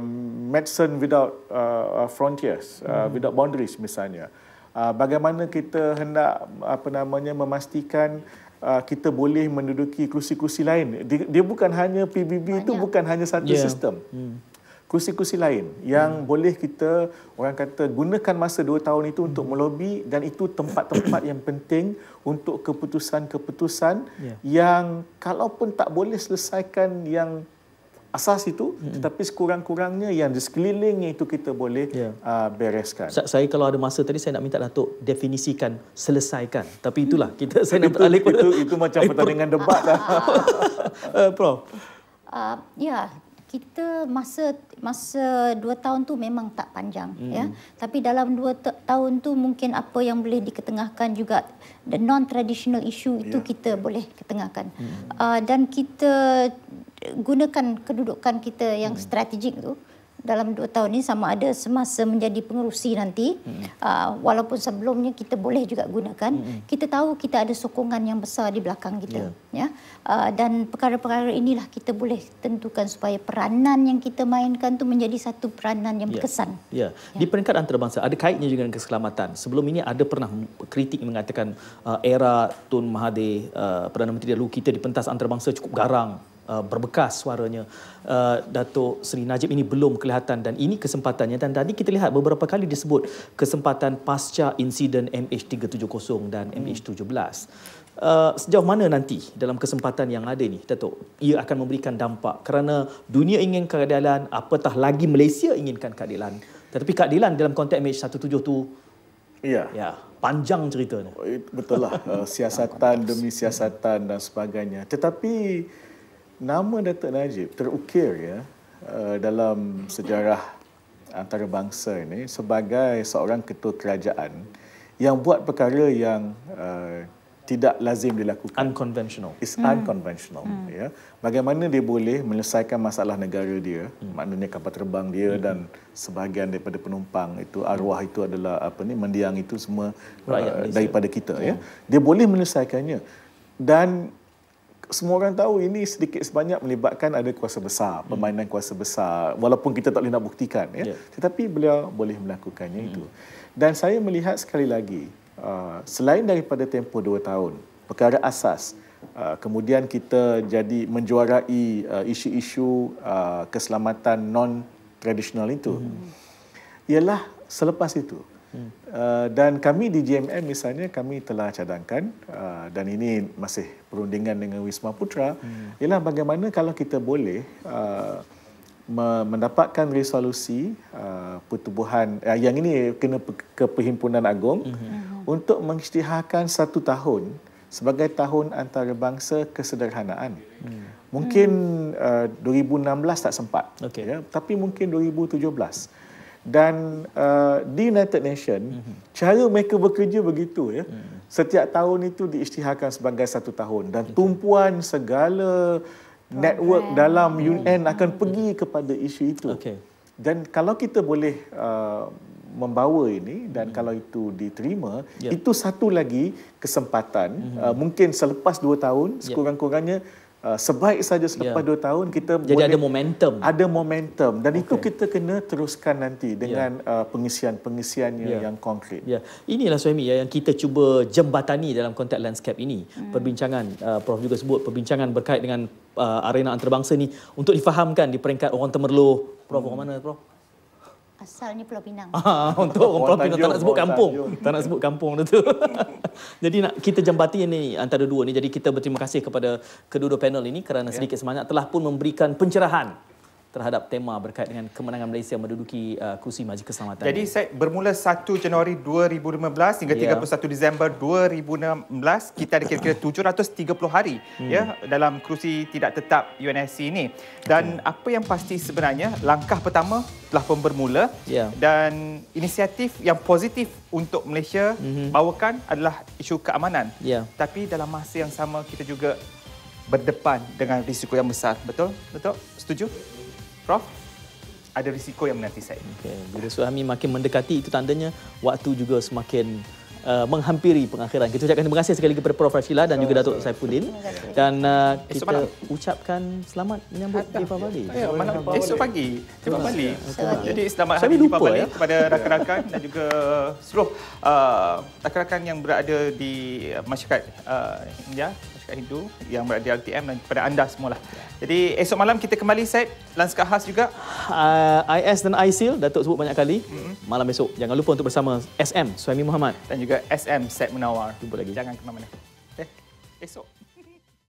medicine without uh, uh frontiers, uh, hmm. uh, without boundaries misalnya. Uh, bagaimana kita hendak apa namanya memastikan uh, kita boleh menduduki kerusi-kerusi lain. Dia, dia bukan hanya PBB itu bukan hanya satu yeah. sistem. Hmm. Kursi-kursi lain yang hmm. boleh kita orang kata gunakan masa dua tahun itu hmm. untuk melobi dan itu tempat-tempat yang penting untuk keputusan-keputusan yeah. yang kalaupun tak boleh selesaikan yang asas itu hmm. tetapi sekurang-kurangnya yang di sekelilingnya itu kita boleh yeah. uh, bereskan. Ustaz, saya kalau ada masa tadi saya nak minta Datuk definisikan selesaikan. Tapi itulah kita saya nak itu, itu itu macam pertandingan debat lah. uh, Prof. Uh, ya, kita masa masa 2 tahun tu memang tak panjang hmm. ya tapi dalam 2 tahun tu mungkin apa yang boleh diketengahkan juga the non traditional issue itu yeah. kita boleh ketengahkan hmm. uh, dan kita gunakan kedudukan kita yang hmm. strategik tu dalam dua tahun ini sama ada semasa menjadi pengerusi nanti hmm. uh, walaupun sebelumnya kita boleh juga gunakan hmm. kita tahu kita ada sokongan yang besar di belakang kita yeah. ya uh, dan perkara-perkara inilah kita boleh tentukan supaya peranan yang kita mainkan tu menjadi satu peranan yang ya. berkesan yeah. Yeah. ya di peringkat antarabangsa ada kaitnya dengan keselamatan sebelum ini ada pernah kritik mengatakan uh, era Tun Mahathir uh, Perdana Menteri lalu kita di pentas antarabangsa cukup garang Uh, berbekas suaranya uh, Datuk Seri Najib ini belum kelihatan dan ini kesempatannya dan tadi kita lihat beberapa kali disebut kesempatan pasca insiden MH370 dan MH17 hmm. uh, sejauh mana nanti dalam kesempatan yang ada ini? Datuk ia akan memberikan dampak kerana dunia ingin keadilan apatah lagi Malaysia inginkan keadilan tetapi keadilan dalam konteks MH17 tu yeah. ya panjang ceritanya oh, betul lah uh, siasatan demi siasatan dan sebagainya tetapi nama Datuk Najib terukir ya eh, dalam sejarah antarabangsa ini sebagai seorang ketua kerajaan yang buat perkara yang eh, tidak lazim dilakukan unconventional is hmm. unconventional hmm. ya bagaimana dia boleh menyelesaikan masalah negara dia hmm. maknanya kapal terbang dia hmm. dan sebahagian daripada penumpang itu arwah itu adalah apa ni mendiang itu semua uh, daripada kita yeah. ya hmm. dia boleh menyelesaikannya dan semua orang tahu ini sedikit sebanyak melibatkan ada kuasa besar, hmm. permainan kuasa besar. Walaupun kita tak boleh nak buktikan ya. Yeah. Tetapi beliau boleh melakukannya hmm. itu. Dan saya melihat sekali lagi uh, selain daripada tempoh dua tahun, perkara asas Uh, kemudian kita jadi menjuarai uh, isu-isu uh, keselamatan non-tradisional itu hmm ialah selepas itu Uh, dan kami di GMM misalnya kami telah cadangkan uh, dan ini masih perundingan dengan Wisma Putra hmm. ialah bagaimana kalau kita boleh uh, mendapatkan resolusi uh, pertubuhan uh, yang ini kena pe- ke Perhimpunan Agong hmm. untuk mengisytiharkan satu tahun sebagai tahun antarabangsa kesederhanaan. Hmm. Mungkin uh, 2016 tak sempat okay. ya tapi mungkin 2017. Hmm dan uh, di United Nation mm-hmm. cara mereka bekerja begitu ya mm-hmm. setiap tahun itu diisytiharkan sebagai satu tahun dan okay. tumpuan segala okay. network dalam okay. Hmm. UN akan hmm. pergi kepada isu itu okay. dan kalau kita boleh uh, membawa ini dan mm-hmm. kalau itu diterima yep. Ya. itu satu lagi kesempatan mm-hmm. uh, mungkin selepas dua tahun ya. sekurang-kurangnya yep. Uh, sebaik saja selepas 2 ya. yeah. tahun kita jadi boleh ada momentum ada momentum dan okay. itu kita kena teruskan nanti dengan yeah. uh, pengisian-pengisiannya yeah. yang konkret. Ya. Yeah. Inilah suami ya yang kita cuba jembatani dalam konteks landscape ini. Hmm. Perbincangan uh, prof juga sebut perbincangan berkait dengan uh, arena antarabangsa ni untuk difahamkan di peringkat orang temerloh prof hmm. orang mana prof? asalnya Pulau Pinang. Ah, untuk orang Pulau Pinang tak nak sebut kampung. Tak nak sebut kampung tu. Jadi nak kita jembati ini antara dua ni. Jadi kita berterima kasih kepada kedua-dua panel ini kerana ya. sedikit semangat telah pun memberikan pencerahan terhadap tema berkait dengan kemenangan Malaysia menduduki uh, kursi Majlis Keselamatan. Jadi saya bermula 1 Januari 2015 hingga yeah. 31 Disember 2016 kita ada kira-kira 730 hari hmm. ya dalam kursi tidak tetap UNSC ini. Dan okay. apa yang pasti sebenarnya langkah pertama telah pun bermula yeah. dan inisiatif yang positif untuk Malaysia mm-hmm. bawakan adalah isu keamanan. Yeah. Tapi dalam masa yang sama kita juga berdepan dengan risiko yang besar. Betul? Betul? Setuju? Prof, ada risiko yang menanti saya. Okay. Bila suami makin mendekati, itu tandanya waktu juga semakin Uh, menghampiri pengakhiran. Kita ucapkan terima kasih sekali kepada Prof. Rashila dan juga Datuk Saifuddin. Dan uh, kita malam. ucapkan selamat menyambut Di Bali. Ya, esok pagi, Di Bali. Jadi selamat hari Di Bali ya. kepada rakan-rakan dan juga seluruh uh, rakan-rakan yang berada di uh, masyarakat uh, India. Syahidu yang berada di RTM dan kepada anda semua lah. Jadi esok malam kita kembali set Lanskar khas juga. Uh, ah, IS dan ISIL, Datuk sebut banyak kali. Mm-hmm. Malam esok jangan lupa untuk bersama SM, Suami Muhammad. Dan juga SM, set Menawar. Jumpa lagi. Jangan ke mana-mana. Eh, esok.